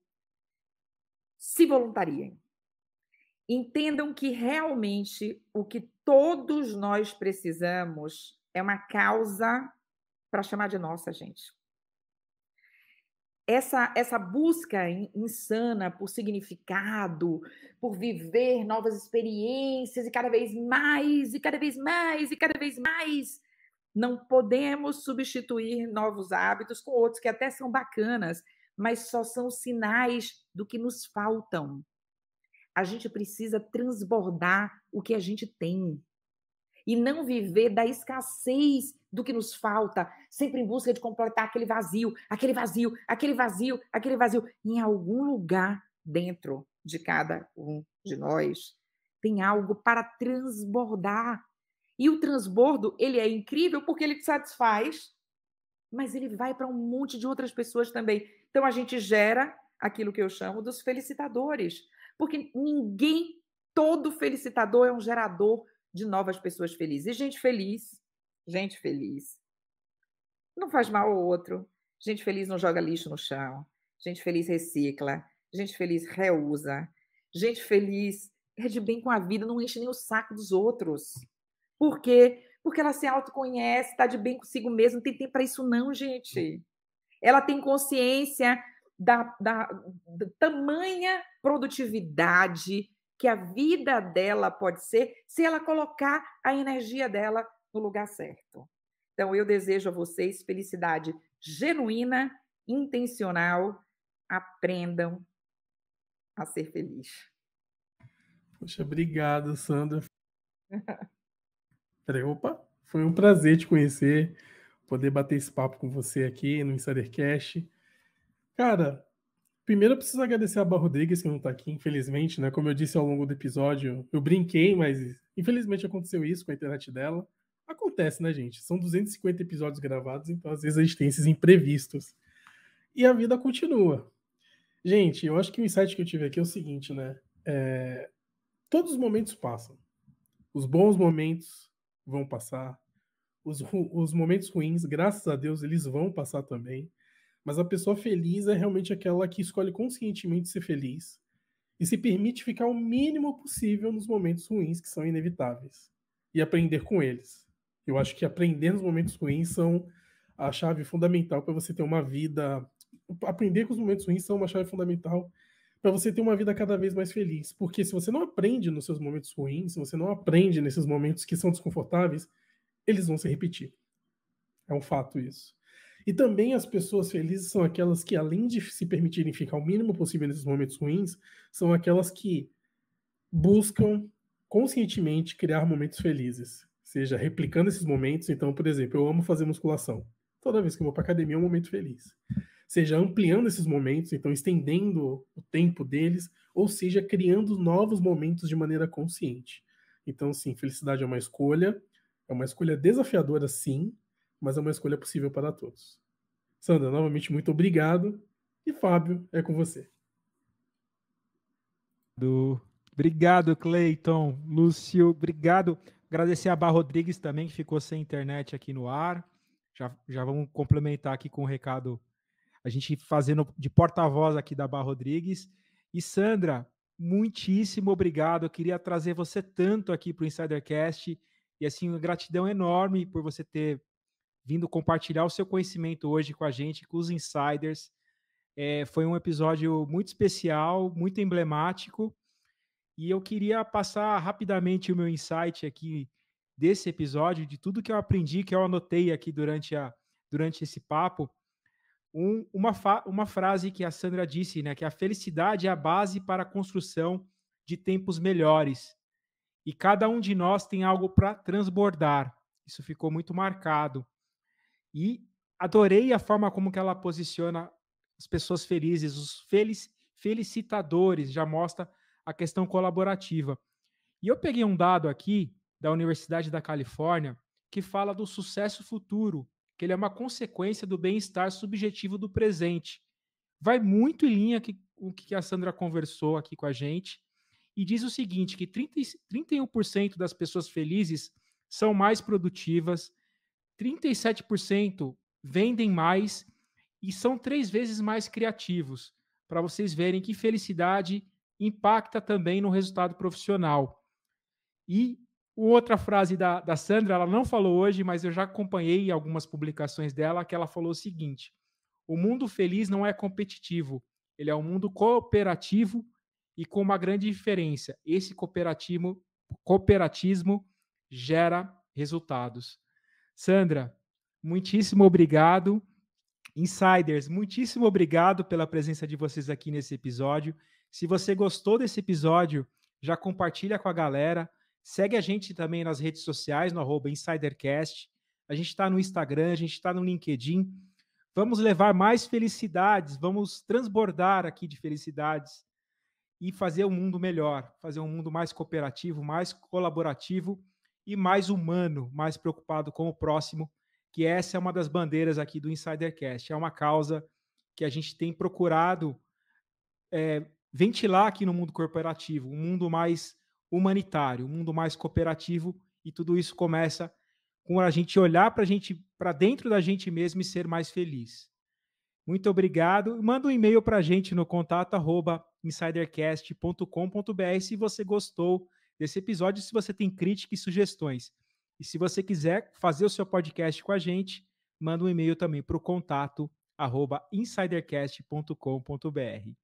se voluntariem. Entendam que realmente o que todos nós precisamos é uma causa para chamar de nossa, gente. Essa, essa busca insana por significado, por viver novas experiências e cada vez mais, e cada vez mais, e cada vez mais. Não podemos substituir novos hábitos com outros que até são bacanas, mas só são sinais do que nos faltam. A gente precisa transbordar o que a gente tem e não viver da escassez do que nos falta, sempre em busca de completar aquele vazio, aquele vazio, aquele vazio, aquele vazio. Em algum lugar dentro de cada um de nós tem algo para transbordar. E o transbordo, ele é incrível porque ele te satisfaz, mas ele vai para um monte de outras pessoas também. Então a gente gera aquilo que eu chamo dos felicitadores, porque ninguém, todo felicitador é um gerador de novas pessoas felizes. E gente feliz gente feliz. Não faz mal ao outro. Gente feliz não joga lixo no chão. Gente feliz recicla. Gente feliz reusa. Gente feliz é de bem com a vida, não enche nem o saco dos outros. Por quê? Porque ela se autoconhece, está de bem consigo mesma, não tem tempo para isso, não, gente. Ela tem consciência da, da, da tamanha produtividade que a vida dela pode ser se ela colocar a energia dela no lugar certo. Então, eu desejo a vocês felicidade genuína, intencional. Aprendam a ser feliz. Poxa, obrigado, Sandra. Peraí, opa, foi um prazer te conhecer, poder bater esse papo com você aqui no Insidercast. Cara, primeiro eu preciso agradecer a Barro Rodrigues, que não está aqui, infelizmente, né? Como eu disse ao longo do episódio, eu brinquei, mas infelizmente aconteceu isso com a internet dela. Acontece, né, gente? São 250 episódios gravados, então às vezes a gente tem esses imprevistos. E a vida continua. Gente, eu acho que o insight que eu tive aqui é o seguinte, né? É... Todos os momentos passam. Os bons momentos vão passar. Os, os momentos ruins, graças a Deus, eles vão passar também. Mas a pessoa feliz é realmente aquela que escolhe conscientemente ser feliz e se permite ficar o mínimo possível nos momentos ruins que são inevitáveis e aprender com eles. Eu acho que aprender nos momentos ruins são a chave fundamental para você ter uma vida. Aprender com os momentos ruins são uma chave fundamental para você ter uma vida cada vez mais feliz. Porque se você não aprende nos seus momentos ruins, se você não aprende nesses momentos que são desconfortáveis, eles vão se repetir. É um fato isso. E também as pessoas felizes são aquelas que, além de se permitirem ficar o mínimo possível nesses momentos ruins, são aquelas que buscam conscientemente criar momentos felizes seja replicando esses momentos. Então, por exemplo, eu amo fazer musculação. Toda vez que eu vou para academia é um momento feliz. Seja ampliando esses momentos, então estendendo o tempo deles, ou seja, criando novos momentos de maneira consciente. Então, sim, felicidade é uma escolha, é uma escolha desafiadora, sim, mas é uma escolha possível para todos. Sandra, novamente, muito obrigado. E Fábio, é com você. Obrigado, Cleiton, Lúcio, obrigado Agradecer a Bar Rodrigues também, que ficou sem internet aqui no ar. Já, já vamos complementar aqui com o um recado, a gente fazendo de porta-voz aqui da Bar Rodrigues. E Sandra, muitíssimo obrigado. Eu queria trazer você tanto aqui para o Insidercast. E assim, uma gratidão enorme por você ter vindo compartilhar o seu conhecimento hoje com a gente, com os insiders. É, foi um episódio muito especial, muito emblemático. E eu queria passar rapidamente o meu insight aqui desse episódio, de tudo que eu aprendi, que eu anotei aqui durante, a, durante esse papo. Um, uma, fa, uma frase que a Sandra disse, né? Que a felicidade é a base para a construção de tempos melhores. E cada um de nós tem algo para transbordar. Isso ficou muito marcado. E adorei a forma como que ela posiciona as pessoas felizes, os felis felicitadores, já mostra a questão colaborativa. E eu peguei um dado aqui da Universidade da Califórnia que fala do sucesso futuro, que ele é uma consequência do bem-estar subjetivo do presente. Vai muito em linha que, o que a Sandra conversou aqui com a gente e diz o seguinte, que 30, 31% das pessoas felizes são mais produtivas, 37% vendem mais e são três vezes mais criativos, para vocês verem que felicidade impacta também no resultado profissional. E outra frase da, da Sandra, ela não falou hoje, mas eu já acompanhei algumas publicações dela, que ela falou o seguinte: o mundo feliz não é competitivo, ele é um mundo cooperativo e com uma grande diferença. Esse cooperativo, cooperatismo gera resultados. Sandra, muitíssimo obrigado. Insiders, muitíssimo obrigado pela presença de vocês aqui nesse episódio. Se você gostou desse episódio, já compartilha com a galera. Segue a gente também nas redes sociais, no arroba InsiderCast. A gente está no Instagram, a gente está no LinkedIn. Vamos levar mais felicidades, vamos transbordar aqui de felicidades e fazer um mundo melhor, fazer um mundo mais cooperativo, mais colaborativo e mais humano, mais preocupado com o próximo, que essa é uma das bandeiras aqui do Insidercast. É uma causa que a gente tem procurado é, ventilar aqui no mundo corporativo, um mundo mais humanitário, um mundo mais cooperativo, e tudo isso começa com a gente olhar para gente para dentro da gente mesmo e ser mais feliz. Muito obrigado. Manda um e-mail para a gente no contato insidercast.com.br se você gostou desse episódio, se você tem crítica e sugestões. E se você quiser fazer o seu podcast com a gente, manda um e-mail também para o contato arroba insidercast.com.br.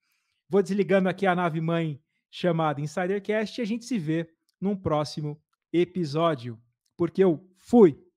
Vou desligando aqui a nave mãe chamada Insidercast e a gente se vê num próximo episódio, porque eu fui.